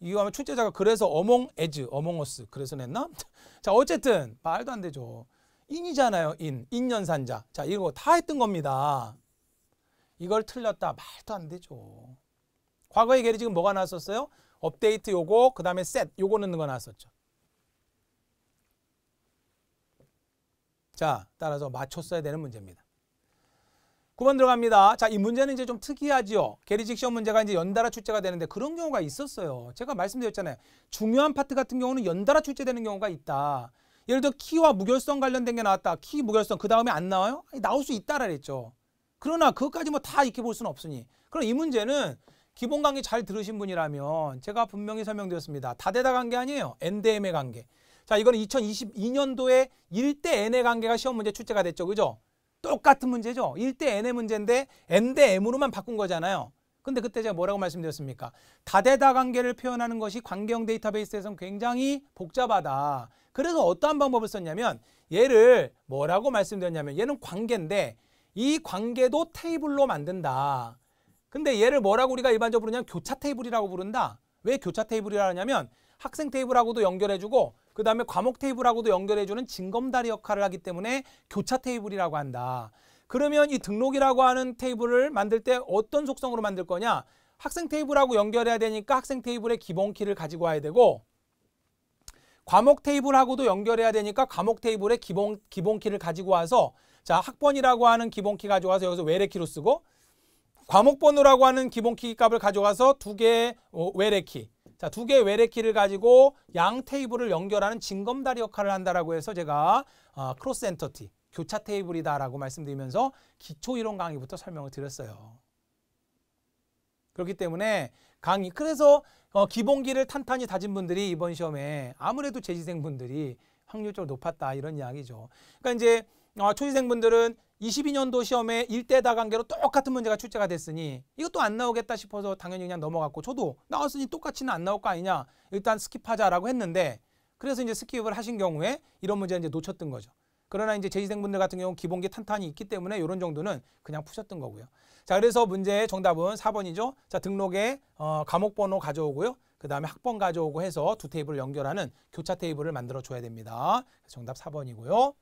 이거 아마 출제자가 그래서 어몽 에즈 어몽어스 그래서 냈나? 자 어쨌든 말도 안 되죠. 인이잖아요. 인. 인연산자. 자, 이거 다 했던 겁니다. 이걸 틀렸다. 말도 안 되죠. 과거의 계리 지금 뭐가 나왔었어요? 업데이트 요거, 그 다음에 셋. 요거 넣는 거 나왔었죠. 자, 따라서 맞췄어야 되는 문제입니다. 9번 들어갑니다. 자, 이 문제는 이제 좀 특이하지요. 게리직 시험 문제가 이제 연달아 출제가 되는데 그런 경우가 있었어요. 제가 말씀드렸잖아요. 중요한 파트 같은 경우는 연달아 출제되는 경우가 있다. 예를 들어 키와 무결성 관련된 게 나왔다. 키 무결성 그 다음에 안 나와요? 아니, 나올 수 있다라 그랬죠. 그러나 그것까지 뭐다 익혀 볼 수는 없으니. 그럼 이 문제는 기본 강의 잘 들으신 분이라면 제가 분명히 설명드렸습니다. 다대다 관계 아니에요. N d M의 관계. 자, 이거는 2022년도에 1대 N의 관계가 시험 문제 출제가 됐죠. 그죠? 똑같은 문제죠. 1대 N의 문제인데 N 대 M으로만 바꾼 거잖아요. 근데 그때 제가 뭐라고 말씀드렸습니까? 다대다 관계를 표현하는 것이 관계형 데이터베이스에선 굉장히 복잡하다. 그래서 어떠한 방법을 썼냐면 얘를 뭐라고 말씀드렸냐면 얘는 관계인데 이 관계도 테이블로 만든다. 근데 얘를 뭐라고 우리가 일반적으로 그냥 교차 테이블이라고 부른다. 왜 교차 테이블이라 하냐면 학생 테이블하고도 연결해주고 그 다음에 과목 테이블하고도 연결해주는 징검다리 역할을 하기 때문에 교차 테이블이라고 한다. 그러면 이 등록이라고 하는 테이블을 만들 때 어떤 속성으로 만들 거냐? 학생 테이블하고 연결해야 되니까 학생 테이블의 기본 키를 가지고 와야 되고 과목 테이블하고도 연결해야 되니까 과목 테이블에 기본, 기본키를 가지고 와서 자 학번이라고 하는 기본키 가져와서 여기서 외래키로 쓰고 과목 번호라고 하는 기본키 값을 가져와서두 개의 어, 외래키 자, 두 개의 외래키를 가지고 양 테이블을 연결하는 징검다리 역할을 한다라고 해서 제가 어, 크로스 엔터티 교차 테이블이다라고 말씀드리면서 기초 이론 강의부터 설명을 드렸어요. 그렇기 때문에 강의 그래서 어, 기본기를 탄탄히 다진 분들이 이번 시험에 아무래도 재시생 분들이 확률적으로 높았다 이런 이야기죠. 그러니까 이제 어, 초시생분들은 22년도 시험에 1대다 관계로 똑같은 문제가 출제가 됐으니 이것도 안 나오겠다 싶어서 당연히 그냥 넘어갔고 저도 나왔으니 똑같이는 안 나올 거 아니냐 일단 스킵하자라고 했는데 그래서 이제 스킵을 하신 경우에 이런 문제 이제 놓쳤던 거죠. 그러나 이제 재시생분들 같은 경우는 기본기 탄탄이 있기 때문에 이런 정도는 그냥 푸셨던 거고요. 자, 그래서 문제의 정답은 4번이죠. 자, 등록에 어, 과목 번호 가져오고요. 그 다음에 학번 가져오고 해서 두 테이블을 연결하는 교차 테이블을 만들어 줘야 됩니다. 정답 4번이고요.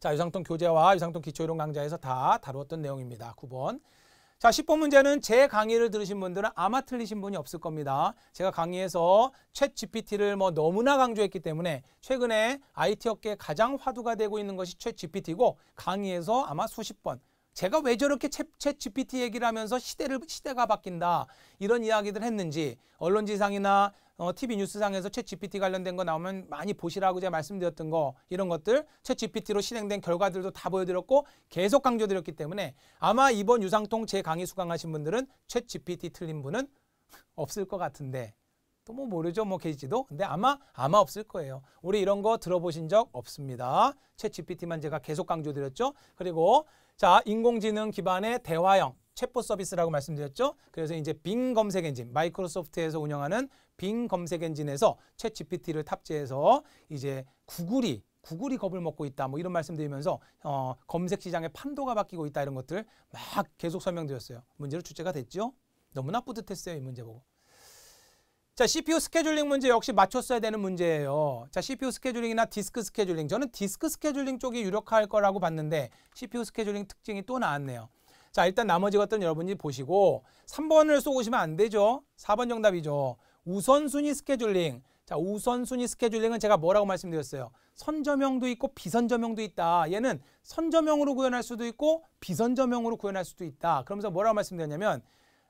자, 유상통 교재와 유상통 기초이론 강좌에서 다 다루었던 내용입니다. 9번. 자, 10번 문제는 제 강의를 들으신 분들은 아마 틀리신 분이 없을 겁니다. 제가 강의에서 챗 GPT를 뭐 너무나 강조했기 때문에 최근에 IT 업계 가장 화두가 되고 있는 것이 챗 GPT고 강의에서 아마 수십 번 제가 왜 저렇게 챗 GPT 얘기를 하면서 시대를 시대가 바뀐다 이런 이야기들 했는지 언론지상이나 어, TV 뉴스상에서 챗 GPT 관련된 거 나오면 많이 보시라고 제가 말씀드렸던 거 이런 것들 챗 GPT로 실행된 결과들도 다 보여드렸고 계속 강조드렸기 때문에 아마 이번 유상통 제 강의 수강하신 분들은 챗 GPT 틀린 분은 없을 것 같은데 또 뭐 모르죠 뭐계지도 근데 아마 아마 없을 거예요 우리 이런 거 들어보신 적 없습니다 챗 GPT만 제가 계속 강조드렸죠 그리고 자, 인공지능 기반의 대화형 챗봇 서비스라고 말씀드렸죠. 그래서 이제 빙 검색 엔진, 마이크로소프트에서 운영하는 빙 검색 엔진에서 챗 GPT를 탑재해서 이제 구글이 구글이 겁을 먹고 있다 뭐 이런 말씀드리면서 어, 검색 시장의 판도가 바뀌고 있다 이런 것들 막 계속 설명드렸어요. 문제로 출제가 됐죠. 너무나 뿌듯했어요 이 문제 보고. 자, CPU 스케줄링 문제 역시 맞췄어야 되는 문제예요. 자, CPU 스케줄링이나 디스크 스케줄링. 저는 디스크 스케줄링 쪽이 유력할 거라고 봤는데 CPU 스케줄링 특징이 또 나왔네요. 자, 일단 나머지 것들은 여러분이 보시고 3번을 쏘고시면 안 되죠. 4번 정답이죠. 우선순위 스케줄링. 자, 우선순위 스케줄링은 제가 뭐라고 말씀드렸어요? 선점형도 있고 비선점형도 있다. 얘는 선점형으로 구현할 수도 있고 비선점형으로 구현할 수도 있다. 그러면서 뭐라고 말씀드렸냐면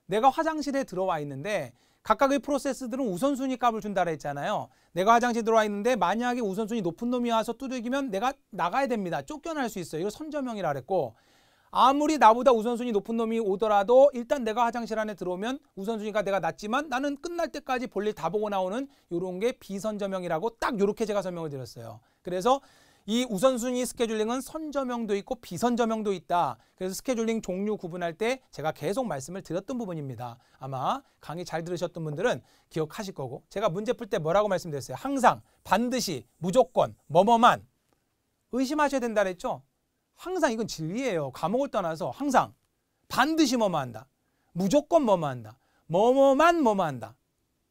내가 화장실에 들어와 있는데 각각의 프로세스들은 우선순위 값을 준다라 했잖아요. 내가 화장실 들어와 있는데 만약에 우선순위 높은 놈이 와서 두들기면 내가 나가야 됩니다. 쫓겨날 수 있어요. 이걸 선점형이라 그랬고 아무리 나보다 우선순위 높은 놈이 오더라도 일단 내가 화장실 안에 들어오면 우선순위가 내가 낮지만 나는 끝날 때까지 볼일 다 보고 나오는 이런 게 비선점형이라고 딱 이렇게 제가 설명을 드렸어요. 그래서 이 우선순위 스케줄링은 선저명도 있고 비선저명도 있다. 그래서 스케줄링 종류 구분할 때 제가 계속 말씀을 드렸던 부분입니다. 아마 강의 잘 들으셨던 분들은 기억하실 거고 제가 문제 풀 때 뭐라고 말씀드렸어요? 항상, 반드시, 무조건, 뭐뭐만 의심하셔야 된다 그랬죠? 항상 이건 진리예요. 과목을 떠나서 항상 반드시 뭐뭐한다. 무조건 뭐뭐한다. 뭐뭐만 뭐뭐한다.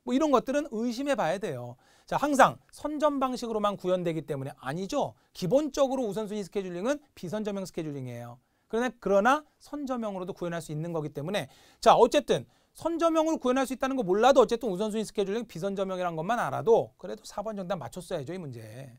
뭐 이런 것들은 의심해 봐야 돼요. 자, 항상 선점 방식으로만 구현되기 때문에 아니죠. 기본적으로 우선순위 스케줄링은 비선점형 스케줄링이에요. 그러나 그러나 선점형으로도 구현할 수 있는 거기 때문에 자, 어쨌든 선점형으로 구현할 수 있다는 거 몰라도 어쨌든 우선순위 스케줄링 비선점형이란 것만 알아도 그래도 4번 정답 맞췄어야죠, 이 문제.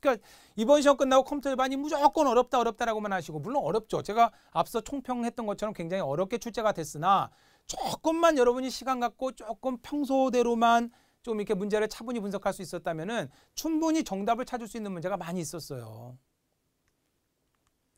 그러니까 이번 시험 끝나고 컴퓨터 일반이 무조건 어렵다 어렵다라고만 하시고 물론 어렵죠. 제가 앞서 총평했던 것처럼 굉장히 어렵게 출제가 됐으나 조금만 여러분이 시간 갖고 조금 평소대로만 좀 이렇게 문제를 차분히 분석할 수있었다면 충분히 정답을 찾을 수 있는 문제가 많이 있었어요.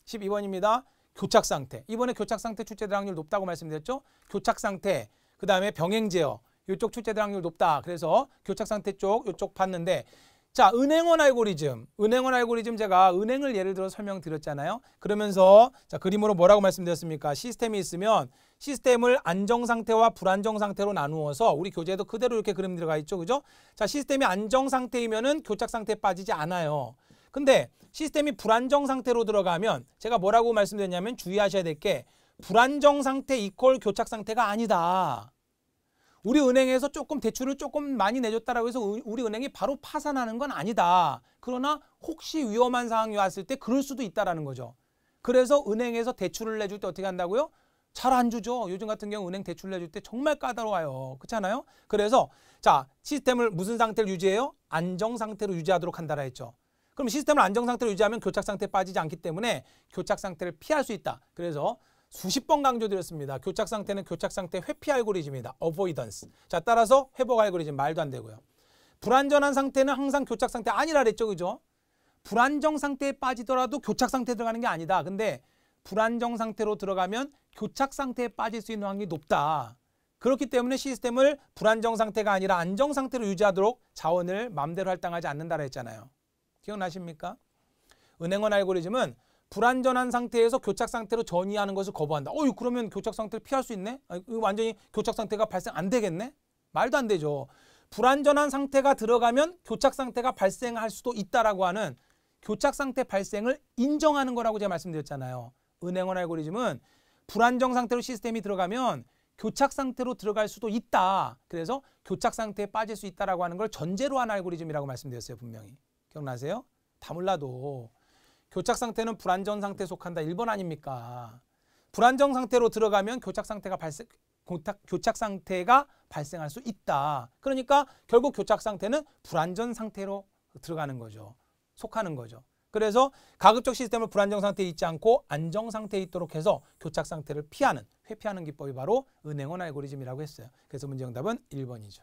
12번입니다. 교착 상태. 이번에 교착 상태 출제 대항률 높다고 말씀드렸죠? 교착 상태. 그다음에 병행 제어. 이쪽 출제 대항률 높다. 그래서 교착 상태 쪽 이쪽 봤는데 자, 은행원 알고리즘. 은행원 알고리즘 제가 은행을 예를 들어 설명드렸잖아요. 그러면서 자, 그림으로 뭐라고 말씀드렸습니까? 시스템이 있으면 시스템을 안정 상태와 불안정 상태로 나누어서 우리 교재에도 그대로 이렇게 그림 들어가 있죠. 그죠? 자, 시스템이 안정 상태이면은 교착 상태에 빠지지 않아요. 근데 시스템이 불안정 상태로 들어가면 제가 뭐라고 말씀드렸냐면 주의하셔야 될 게 불안정 상태 이퀄 교착 상태가 아니다. 우리 은행에서 조금 대출을 조금 많이 내줬다라고 해서 우리 은행이 바로 파산하는 건 아니다. 그러나 혹시 위험한 상황이 왔을 때 그럴 수도 있다라는 거죠. 그래서 은행에서 대출을 내줄 때 어떻게 한다고요? 잘안 주죠. 요즘 같은 경우 은행 대출 내줄 때 정말 까다로워요. 그렇잖아요. 그래서 자 시스템을 무슨 상태를 유지해요? 안정 상태로 유지하도록 한다라 했죠. 그럼 시스템을 안정 상태로 유지하면 교착 상태에 빠지지 않기 때문에 교착 상태를 피할 수 있다. 그래서 수십 번 강조드렸습니다. 교착 상태는 교착 상태 회피 알고리즘이다. 어보이던스. 자, 따라서 회복 알고리즘 말도 안 되고요. 불안전한 상태는 항상 교착 상태 아니라 그랬죠. 그죠? 불안정 상태에 빠지더라도 교착 상태 들어가는 게 아니다. 근데 불안정 상태로 들어가면 교착 상태에 빠질 수 있는 확률이 높다. 그렇기 때문에 시스템을 불안정 상태가 아니라 안정 상태로 유지하도록 자원을 맘대로 할당하지 않는다라 했잖아요. 기억나십니까? 은행원 알고리즘은 불안전한 상태에서 교착 상태로 전이하는 것을 거부한다. 어유 그러면 교착 상태를 피할 수 있네? 아니, 완전히 교착 상태가 발생 안 되겠네? 말도 안 되죠. 불안전한 상태가 들어가면 교착 상태가 발생할 수도 있다라고 하는 교착 상태 발생을 인정하는 거라고 제가 말씀드렸잖아요. 은행원 알고리즘은 불안정 상태로 시스템이 들어가면 교착 상태로 들어갈 수도 있다. 그래서 교착 상태에 빠질 수 있다라고 하는 걸 전제로 한 알고리즘이라고 말씀드렸어요. 분명히. 기억나세요? 다 몰라도 교착 상태는 불안정 상태에 속한다. 1번 아닙니까? 불안정 상태로 들어가면 교착 상태가 발생 교착, 교착 상태가 발생할 수 있다. 그러니까 결국 교착 상태는 불안정 상태로 들어가는 거죠. 속하는 거죠. 그래서 가급적 시스템을 불안정 상태에 있지 않고 안정 상태에 있도록 해서 교착 상태를 피하는 회피하는 기법이 바로 은행원 알고리즘이라고 했어요. 그래서 문제 정답은 1번이죠.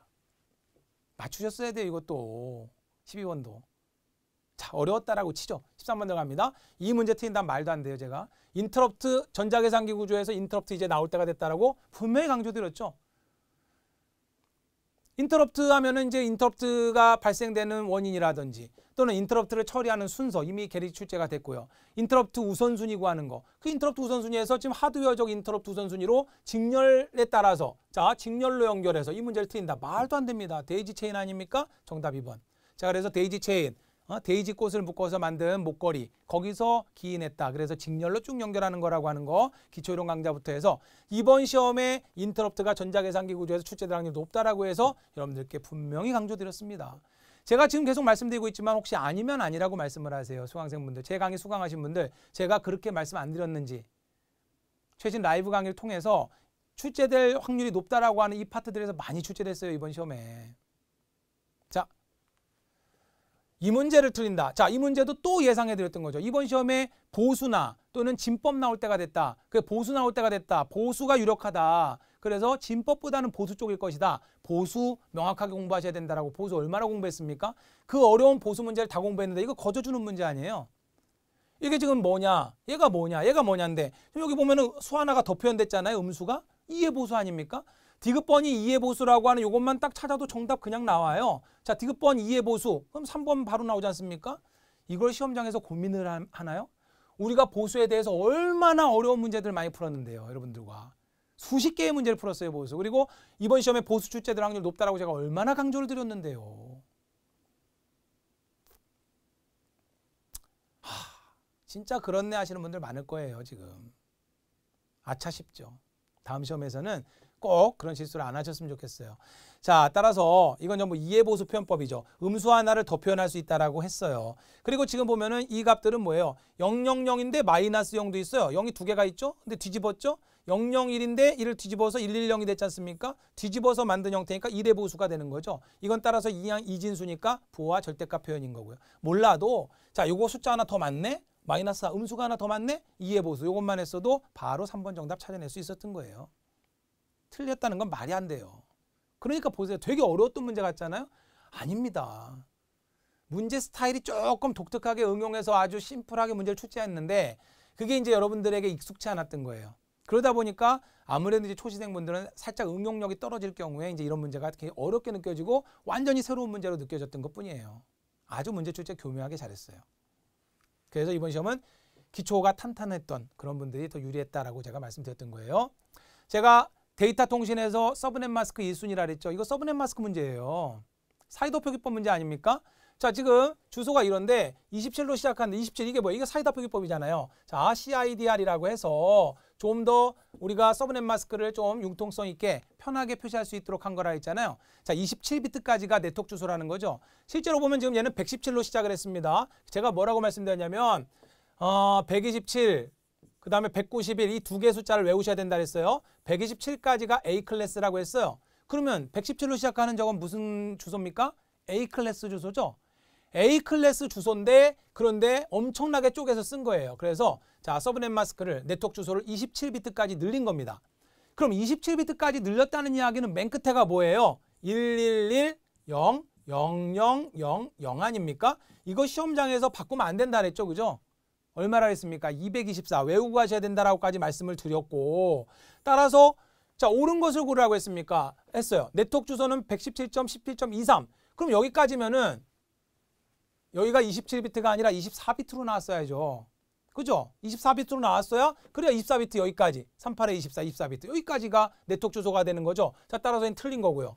맞추셨어야 돼요. 이것도 12번도. 자 어려웠다라고 치죠. 13번 들어갑니다. 이 문제 틀린다 말도 안 돼요. 제가 인터럽트 전자계산기 구조에서 인터럽트 이제 나올 때가 됐다라고 분명히 강조드렸죠. 인터럽트 하면은 이제 인터럽트가 발생되는 원인이라든지 또는 인터럽트를 처리하는 순서 이미 계리 출제가 됐고요. 인터럽트 우선순위고 하는 거. 그 인터럽트 우선순위에서 지금 하드웨어적 인터럽트 우선순위로 직렬에 따라서 자, 직렬로 연결해서 이 문제를 틀린다. 말도 안 됩니다. 데이지 체인 아닙니까? 정답 2번. 자, 그래서 데이지 체인 어? 데이지 꽃을 묶어서 만든 목걸이 거기서 기인했다. 그래서 직렬로 쭉 연결하는 거라고 하는 거 기초이론 강좌부터 해서 이번 시험에 인터럽트가 전자계산기 구조에서 출제될 확률이 높다라고 해서 여러분들께 분명히 강조드렸습니다. 제가 지금 계속 말씀드리고 있지만 혹시 아니면 아니라고 말씀을 하세요. 수강생분들. 제 강의 수강하신 분들 제가 그렇게 말씀 안 드렸는지 최신 라이브 강의를 통해서 출제될 확률이 높다라고 하는 이 파트들에서 많이 출제됐어요. 이번 시험에. 이 문제를 틀린다. 자, 이 문제도 또 예상해 드렸던 거죠. 이번 시험에 보수나 또는 진법 나올 때가 됐다. 그 보수 나올 때가 됐다. 보수가 유력하다. 그래서 진법보다는 보수 쪽일 것이다. 보수 명확하게 공부하셔야 된다라고 보수 얼마나 공부했습니까? 그 어려운 보수 문제를 다 공부했는데 이거 거저주는 문제 아니에요. 이게 지금 뭐냐? 얘가 뭐냐? 얘가 뭐냐인데 여기 보면은 수 하나가 더 표현됐잖아요. 음수가 이해 보수 아닙니까? 디귿번이 2의 보수라고 하는 이것만 딱 찾아도 정답 그냥 나와요. 자, 디귿번 2의 보수. 그럼 3번 바로 나오지 않습니까? 이걸 시험장에서 고민을 하나요? 우리가 보수에 대해서 얼마나 어려운 문제들 많이 풀었는데요. 여러분들과. 수십 개의 문제를 풀었어요. 보수. 그리고 이번 시험에 보수 출제들 확률 높다라고 제가 얼마나 강조를 드렸는데요. 하, 진짜 그렇네 하시는 분들 많을 거예요. 지금. 아차 싶죠. 다음 시험에서는 꼭 그런 실수를 안 하셨으면 좋겠어요. 자, 따라서 이건 전부 이해보수 표현법이죠. 음수 하나를 더 표현할 수 있다라고 했어요. 그리고 지금 보면은 이 값들은 뭐예요? 000인데 마이너스 0도 있어요. 0이 두 개가 있죠? 근데 뒤집었죠? 001인데 이를 뒤집어서 110이 됐지 않습니까? 뒤집어서 만든 형태니까 1의 보수가 되는 거죠. 이건 따라서 이항 이진수니까 부호와 절대값 표현인 거고요. 몰라도 자, 요거 숫자 하나 더 많네? 마이너스 음수가 하나 더 많네? 이해 보수. 요것만 했어도 바로 3번 정답 찾아낼 수 있었던 거예요. 틀렸다는 건 말이 안 돼요. 그러니까 보세요. 되게 어려웠던 문제 같잖아요. 아닙니다. 문제 스타일이 조금 독특하게 응용해서 아주 심플하게 문제를 출제했는데 그게 이제 여러분들에게 익숙치 않았던 거예요. 그러다 보니까 아무래도 이제 초시생분들은 살짝 응용력이 떨어질 경우에 이제 이런 문제가 굉장히 어렵게 느껴지고 완전히 새로운 문제로 느껴졌던 것 뿐이에요. 아주 문제 출제 교묘하게 잘했어요. 그래서 이번 시험은 기초가 탄탄했던 그런 분들이 더 유리했다라고 제가 말씀드렸던 거예요. 제가 데이터 통신에서 서브넷 마스크 1순위라 그랬죠. 이거 서브넷 마스크 문제예요. 사이다 표기법 문제 아닙니까? 자, 지금 주소가 이런데 27로 시작하는데 27 이게 뭐예요? 이거 사이다 표기법이잖아요. 자, CIDR이라고 해서 좀 더 우리가 서브넷 마스크를 좀 융통성 있게 편하게 표시할 수 있도록 한 거라 했잖아요. 자, 27비트까지가 네트워크 주소라는 거죠. 실제로 보면 지금 얘는 117로 시작을 했습니다. 제가 뭐라고 말씀드렸냐면 어, 127그 다음에 191, 이 두 개 숫자를 외우셔야 된다 그랬어요. 127까지가 A 클래스라고 했어요. 그러면 117로 시작하는 저건 무슨 주소입니까? A 클래스 주소죠. A 클래스 주소인데 그런데 엄청나게 쪼개서 쓴 거예요. 그래서 자 서브넷 마스크를 네트워크 주소를 27비트까지 늘린 겁니다. 그럼 27비트까지 늘렸다는 이야기는 맨 끝에가 뭐예요? 1110 0 0 0 0 아닙니까? 이거 시험장에서 바꾸면 안 된다 그랬죠. 그죠? 얼마라 했습니까? 224 외우고 가셔야 된다라고까지 말씀을 드렸고 따라서 자 옳은 것을 고르라고 했습니까? 했어요. 네트워크 주소는 117.17.23 그럼 여기까지면은 여기가 27비트가 아니라 24비트로 나왔어야죠. 그죠? 24비트로 나왔어야 그래야 24비트 여기까지 38에 24, 24비트 여기까지가 네트워크 주소가 되는 거죠. 자 따라서 틀린 거고요.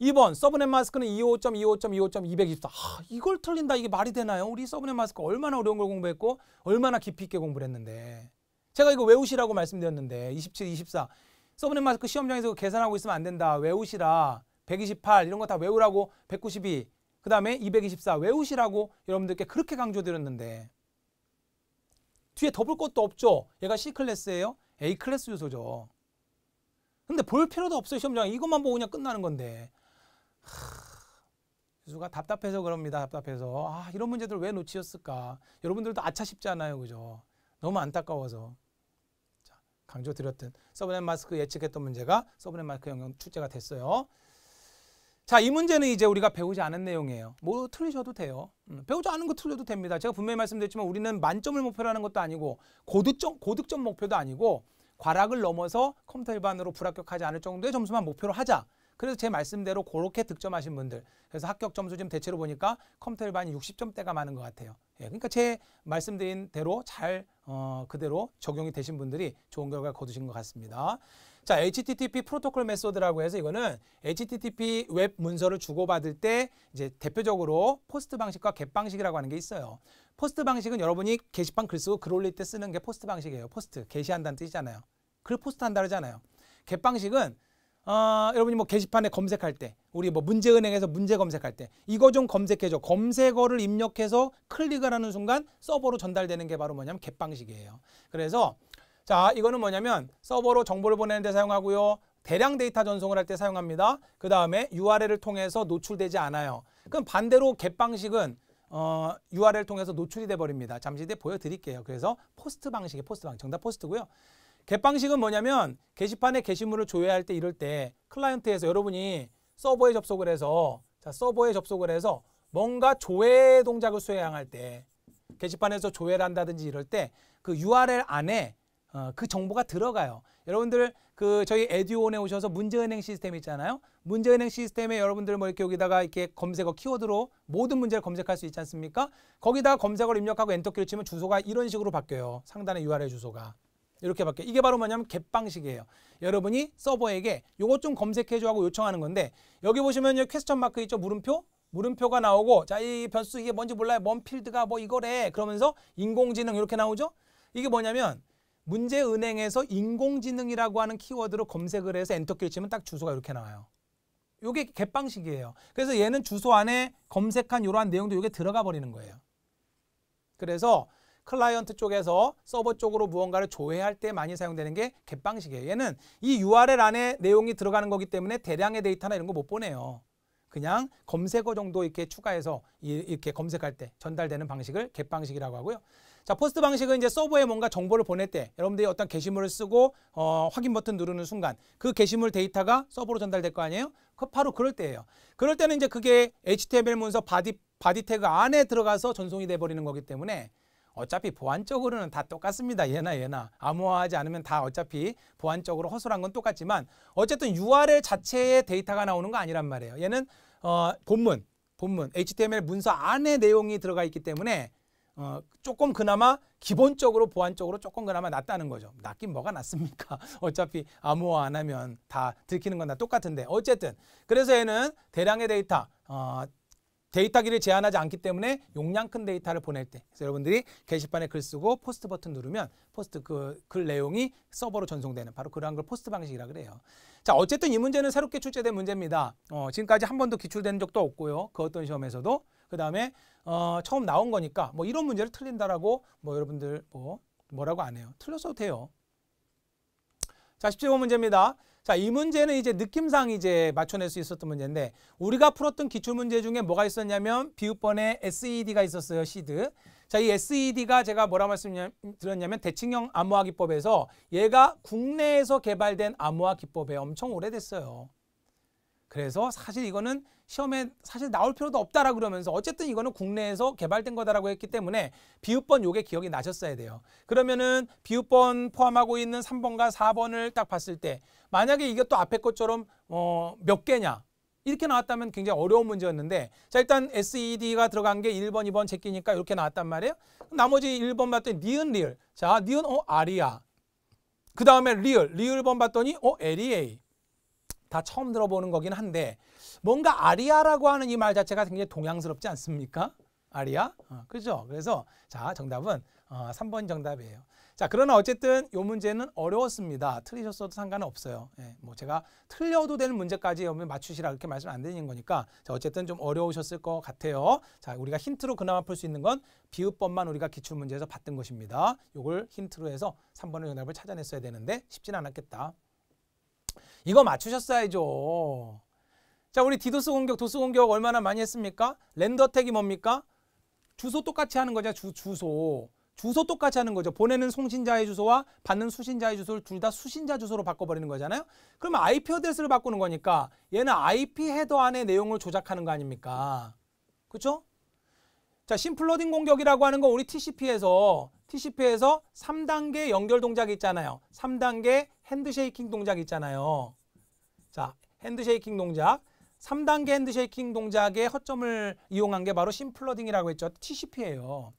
2번 서브넷 마스크는 25.25.25.224. 아, 이걸 틀린다. 이게 말이 되나요? 우리 서브넷 마스크 얼마나 어려운 걸 공부했고 얼마나 깊이 있게 공부를 했는데. 제가 이거 외우시라고 말씀드렸는데 27, 24. 서브넷 마스크 시험장에서 계산하고 있으면 안 된다. 외우시라. 128 이런 거 다 외우라고 192. 그다음에 224 외우시라고 여러분들께 그렇게 강조드렸는데 뒤에 더 볼 것도 없죠. 얘가 C 클래스예요. A 클래스 요소죠. 근데 볼 필요도 없어요. 시험장에 이것만 보고 그냥 끝나는 건데 예수가 답답해서 그럽니다. 답답해서 아 이런 문제들 왜 놓치셨을까? 여러분들도 아차 싶잖아요, 그죠? 너무 안타까워서 자, 강조드렸던 서브넷 마스크 예측했던 문제가 서브넷 마스크 영역 출제가 됐어요. 자, 이 문제는 이제 우리가 배우지 않은 내용이에요. 뭐 틀리셔도 돼요. 음, 배우지 않은 거 틀려도 됩니다. 제가 분명히 말씀드렸지만 우리는 만점을 목표로 하는 것도 아니고 고득점 고득점 목표도 아니고 과락을 넘어서 컴퓨터 일반으로 불합격하지 않을 정도의 점수만 목표로 하자. 그래서 제 말씀대로 그렇게 득점하신 분들 그래서 합격 점수 지금 대체로 보니까 컴퓨터 일반이 60점대가 많은 것 같아요. 예, 그러니까 제 말씀드린 대로 잘 어, 그대로 적용이 되신 분들이 좋은 결과 거두신 것 같습니다. 자, HTTP 프로토콜 메소드라고 해서 이거는 HTTP 웹 문서를 주고받을 때 이제 대표적으로 포스트 방식과 겟 방식이라고 하는 게 있어요. 포스트 방식은 여러분이 게시판 글 쓰고 글 올릴 때 쓰는 게 포스트 방식이에요. 포스트, 게시한다는 뜻이잖아요. 글 포스트한다 그러잖아요. 겟 방식은 어, 여러분이 뭐 게시판에 검색할 때 우리 뭐 문제은행에서 문제 검색할 때 이거 좀 검색해줘 검색어를 입력해서 클릭을 하는 순간 서버로 전달되는 게 바로 뭐냐면 갯 방식이에요 그래서 자 이거는 뭐냐면 서버로 정보를 보내는 데 사용하고요 대량 데이터 전송을 할 때 사용합니다 그 다음에 URL을 통해서 노출되지 않아요 그럼 반대로 갯 방식은 어, URL 을 통해서 노출이 돼버립니다 잠시 뒤에 보여드릴게요 그래서 포스트 방식의 포스트 방식 정답 포스트고요 객방식은 뭐냐면 게시판에 게시물을 조회할 때 이럴 때 클라이언트에서 여러분이 서버에 접속을 해서 자 서버에 접속을 해서 뭔가 조회 동작을 수행할 때 게시판에서 조회를 한다든지 이럴 때 그 URL 안에 어, 그 정보가 들어가요. 여러분들 그 저희 에듀온에 오셔서 문제은행 시스템 있잖아요. 문제은행 시스템에 여러분들 뭐 이렇게 여기다가 이렇게 검색어 키워드로 모든 문제를 검색할 수 있지 않습니까? 거기다가 검색어를 입력하고 엔터키를 치면 주소가 이런 식으로 바뀌어요. 상단의 URL 주소가. 이렇게 바뀌어 이게 바로 뭐냐면 갭 방식이에요. 여러분이 서버에게 이것좀 검색해줘 하고 요청하는 건데 여기 보시면 요 퀘스천 마크 있죠? 물음표? 물음표가 나오고 자 이 변수 이게 뭔지 몰라요. 먼필드가 뭐 이거래 그러면서 인공지능 이렇게 나오죠? 이게 뭐냐면 문제 은행에서 인공지능이라고 하는 키워드로 검색을 해서 엔터키를 치면 딱 주소가 이렇게 나와요. 이게갭 방식이에요. 그래서 얘는 주소 안에 검색한 이러한 내용도 이게 들어가 버리는 거예요. 그래서 클라이언트 쪽에서 서버 쪽으로 무언가를 조회할 때 많이 사용되는 게겟 방식이에요. 얘는 이 URL 안에 내용이 들어가는 거기 때문에 대량의 데이터나 이런 거 못 보내요. 그냥 검색어 정도 이렇게 추가해서 이렇게 검색할 때 전달되는 방식을 겟 방식이라고 하고요. 자, 포스트 방식은 이제 서버에 뭔가 정보를 보낼 때 여러분들이 어떤 게시물을 쓰고 어, 확인 버튼 누르는 순간 그 게시물 데이터가 서버로 전달될 거 아니에요? 그 바로 그럴 때예요. 그럴 때는 이제 그게 HTML 문서 바디 바디 태그 안에 들어가서 전송이 돼 버리는 거기 때문에 어차피 보안적으로는 다 똑같습니다. 얘나얘나 암호화하지 않으면 다 어차피 보안적으로 허술한 건 똑같지만 어쨌든 URL 자체의 데이터가 나오는 거 아니란 말이에요. 얘는 어, 본문, 본문, HTML 문서 안에 내용이 들어가 있기 때문에 어, 조금 그나마 기본적으로 보안적으로 조금 그나마 낫다는 거죠. 낫긴 뭐가 낫습니까? 어차피 암호화 안 하면 다 들키는 건 다 똑같은데 어쨌든 그래서 얘는 대량의 데이터 어, 데이터기를 제한하지 않기 때문에 용량 큰 데이터를 보낼 때 그래서 여러분들이 게시판에 글 쓰고 포스트 버튼 누르면 포스트 그 글 내용이 서버로 전송되는 바로 그러한 걸 포스트 방식이라 그래요. 자 어쨌든 이 문제는 새롭게 출제된 문제입니다. 어, 지금까지 한 번도 기출된 적도 없고요. 그 어떤 시험에서도 그 다음에 어, 처음 나온 거니까 뭐 이런 문제를 틀린다라고 뭐 여러분들 뭐 뭐라고 안 해요. 틀렸어도 돼요. 자 17번 문제입니다. 자, 이 문제는 이제 느낌상 이제 맞춰낼 수 있었던 문제인데 우리가 풀었던 기출문제 중에 뭐가 있었냐면 비읍번에 SED가 있었어요. 시드. 자, 이 SED가 제가 뭐라 말씀드렸냐면 대칭형 암호화 기법에서 얘가 국내에서 개발된 암호화 기법에 엄청 오래됐어요. 그래서 사실 이거는 시험에 사실 나올 필요도 없다라 고 그러면서 어쨌든 이거는 국내에서 개발된 거다라고 했기 때문에 비읍번 요게 기억이 나셨어야 돼요. 그러면은 비읍번 포함하고 있는 3번과 4번을 딱 봤을 때 만약에 이것도 앞에 것처럼 어, 몇 개냐 이렇게 나왔다면 굉장히 어려운 문제였는데 자 일단 SED가 들어간 게 1번, 2번 제끼니까 이렇게 나왔단 말이에요. 나머지 1번 봤더니 니은 리을. 자 니은 어 아리아. 그 다음에 리을. 리을 번 봤더니 어 LEA. 다 처음 들어보는 거긴 한데 뭔가 아리아라고 하는 이 말 자체가 굉장히 동양스럽지 않습니까? 아리아? 어, 그죠? 그래서 자 정답은 어, 3번 정답이에요. 자, 그러나 어쨌든 이 문제는 어려웠습니다. 틀리셨어도 상관은 없어요. 예, 뭐 제가 틀려도 되는 문제까지 맞추시라 그렇게 말씀 안 드리는 거니까 자, 어쨌든 좀 어려우셨을 것 같아요. 자, 우리가 힌트로 그나마 풀 수 있는 건 비읍법만 우리가 기출문제에서 봤던 것입니다. 이걸 힌트로 해서 3번의 정답을 찾아냈어야 되는데 쉽진 않았겠다. 이거 맞추셨어야죠. 자, 우리 디도스 공격, 도스 공격 얼마나 많이 했습니까? 랜더택이 뭡니까? 주소 똑같이 하는 거죠. 주, 주소. 주소 똑같이 하는 거죠. 보내는 송신자의 주소와 받는 수신자의 주소를 둘 다 수신자 주소로 바꿔버리는 거잖아요. 그러면 IP 어드레스를 바꾸는 거니까 얘는 IP 헤더 안에 내용을 조작하는 거 아닙니까? 그렇죠? 자, 심플러딩 공격이라고 하는 거 우리 TCP에서 TCP에서 3단계 연결 동작 있잖아요. 3단계 핸드쉐이킹 동작 있잖아요. 자, 핸드쉐이킹 동작. 3단계 핸드쉐이킹 동작의 허점을 이용한 게 바로 심플러딩이라고 했죠. TCP예요.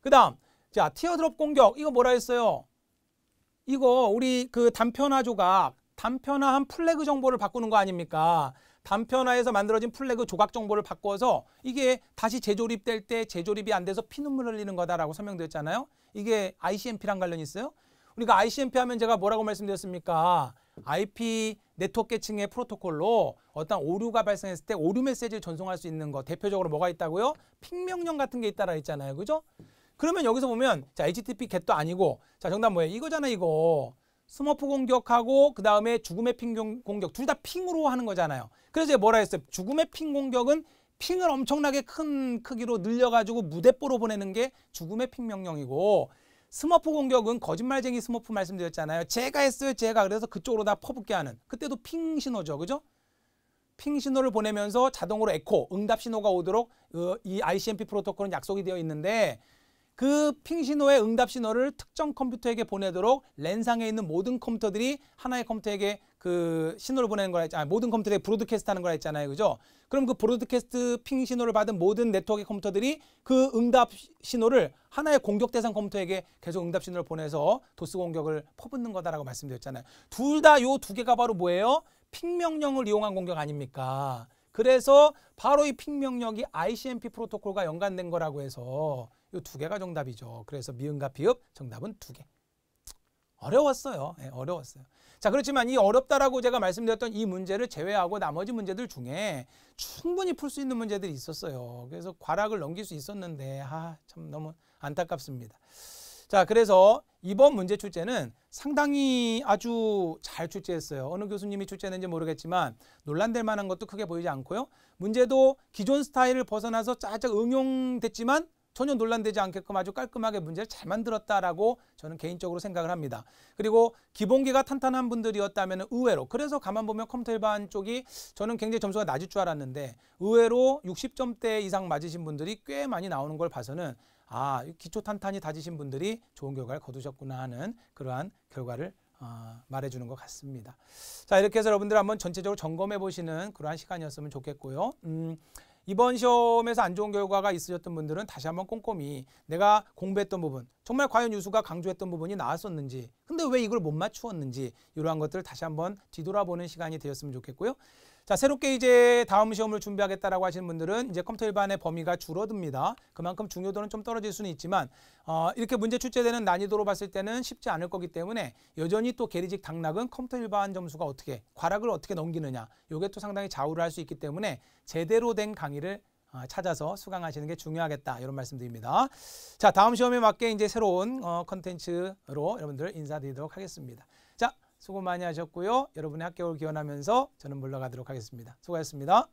그다음 자, 티어드롭 공격. 이거 뭐라 했어요? 이거 우리 그 단편화 조각, 단편화한 플래그 정보를 바꾸는 거 아닙니까? 단편화에서 만들어진 플래그 조각 정보를 바꿔서 이게 다시 재조립될 때 재조립이 안 돼서 피눈물 흘리는 거다라고 설명드렸잖아요. 이게 ICMP랑 관련이 있어요. 우리가 ICMP 하면 제가 뭐라고 말씀드렸습니까? IP 네트워크 계층의 프로토콜로 어떤 오류가 발생했을 때 오류 메시지를 전송할 수 있는 거 대표적으로 뭐가 있다고요? 핑명령 같은 게 있다라 했잖아요. 그죠? 그러면 여기서 보면 자 HTTP 겟도 아니고 자 정답 뭐예요? 이거잖아 요 이거. 스머프 공격하고 그 다음에 죽음의 핑 공격 둘 다 핑으로 하는 거잖아요. 그래서 뭐라 했어요? 죽음의 핑 공격은 핑을 엄청나게 큰 크기로 늘려가지고 무대뽀로 보내는 게 죽음의 핑 명령이고 스머프 공격은 거짓말쟁이 스머프 말씀드렸잖아요. 제가 했어요. 제가. 그래서 그쪽으로 다 퍼붓게 하는. 그때도 핑 신호죠. 그죠? 핑 신호를 보내면서 자동으로 에코, 응답 신호가 오도록 어, 이 ICMP 프로토콜은 약속이 되어 있는데 그핑 신호의 응답 신호를 특정 컴퓨터에게 보내도록 랜상에 있는 모든 컴퓨터들이 하나의 컴퓨터에게 그 신호를 보내는 거라 했잖아요. 모든 컴퓨터에 브로드캐스트 하는 거라 했잖아요. 그죠? 그럼 그 브로드캐스트 핑 신호를 받은 모든 네트워크의 컴퓨터들이 그 응답 신호를 하나의 공격 대상 컴퓨터에게 계속 응답 신호를 보내서 도스 공격을 퍼붓는 거다라고 말씀드렸잖아요. 둘 다 요 두 개가 바로 뭐예요? 핑 명령을 이용한 공격 아닙니까? 그래서 바로 이핑 명령이 ICMP 프로토콜과 연관된 거라고 해서 이두 개가 정답이죠. 그래서 미음과 비읍 정답은 두 개. 어려웠어요. 네, 어려웠어요. 자, 그렇지만 이 어렵다라고 제가 말씀드렸던 이 문제를 제외하고 나머지 문제들 중에 충분히 풀 수 있는 문제들이 있었어요. 그래서 과락을 넘길 수 있었는데 아, 참 너무 안타깝습니다. 자, 그래서 이번 문제 출제는 상당히 아주 잘 출제했어요. 어느 교수님이 출제했는지 모르겠지만 논란될 만한 것도 크게 보이지 않고요. 문제도 기존 스타일을 벗어나서 짜짝 응용됐지만 전혀 논란되지 않게끔 아주 깔끔하게 문제를 잘 만들었다라고 저는 개인적으로 생각을 합니다. 그리고 기본기가 탄탄한 분들이었다면 의외로 그래서 가만 보면 컴퓨터 일반 쪽이 저는 굉장히 점수가 낮을 줄 알았는데 의외로 60점대 이상 맞으신 분들이 꽤 많이 나오는 걸 봐서는 아 기초 탄탄히 다지신 분들이 좋은 결과를 거두셨구나 하는 그러한 결과를 어, 말해주는 것 같습니다. 자 이렇게 해서 여러분들 한번 전체적으로 점검해 보시는 그러한 시간이었으면 좋겠고요. 음, 이번 시험에서 안 좋은 결과가 있으셨던 분들은 다시 한번 꼼꼼히 내가 공부했던 부분 정말 과연 유수가 강조했던 부분이 나왔었는지 근데 왜 이걸 못 맞추었는지 이러한 것들을 다시 한번 뒤돌아보는 시간이 되었으면 좋겠고요. 자, 새롭게 이제 다음 시험을 준비하겠다라고 하시는 분들은 이제 컴퓨터 일반의 범위가 줄어듭니다. 그만큼 중요도는 좀 떨어질 수는 있지만 어, 이렇게 문제 출제되는 난이도로 봤을 때는 쉽지 않을 거기 때문에 여전히 또 계리직 당락은 컴퓨터 일반 점수가 어떻게 과락을 어떻게 넘기느냐 이게또 상당히 좌우를 할 수 있기 때문에 제대로 된 강의를 어, 찾아서 수강하시는 게 중요하겠다 이런 말씀드립니다. 자 다음 시험에 맞게 이제 새로운 어, 컨텐츠로 여러분들 인사드리도록 하겠습니다. 수고 많이 하셨고요. 여러분의 합격을 기원하면서 저는 물러가도록 하겠습니다. 수고하셨습니다.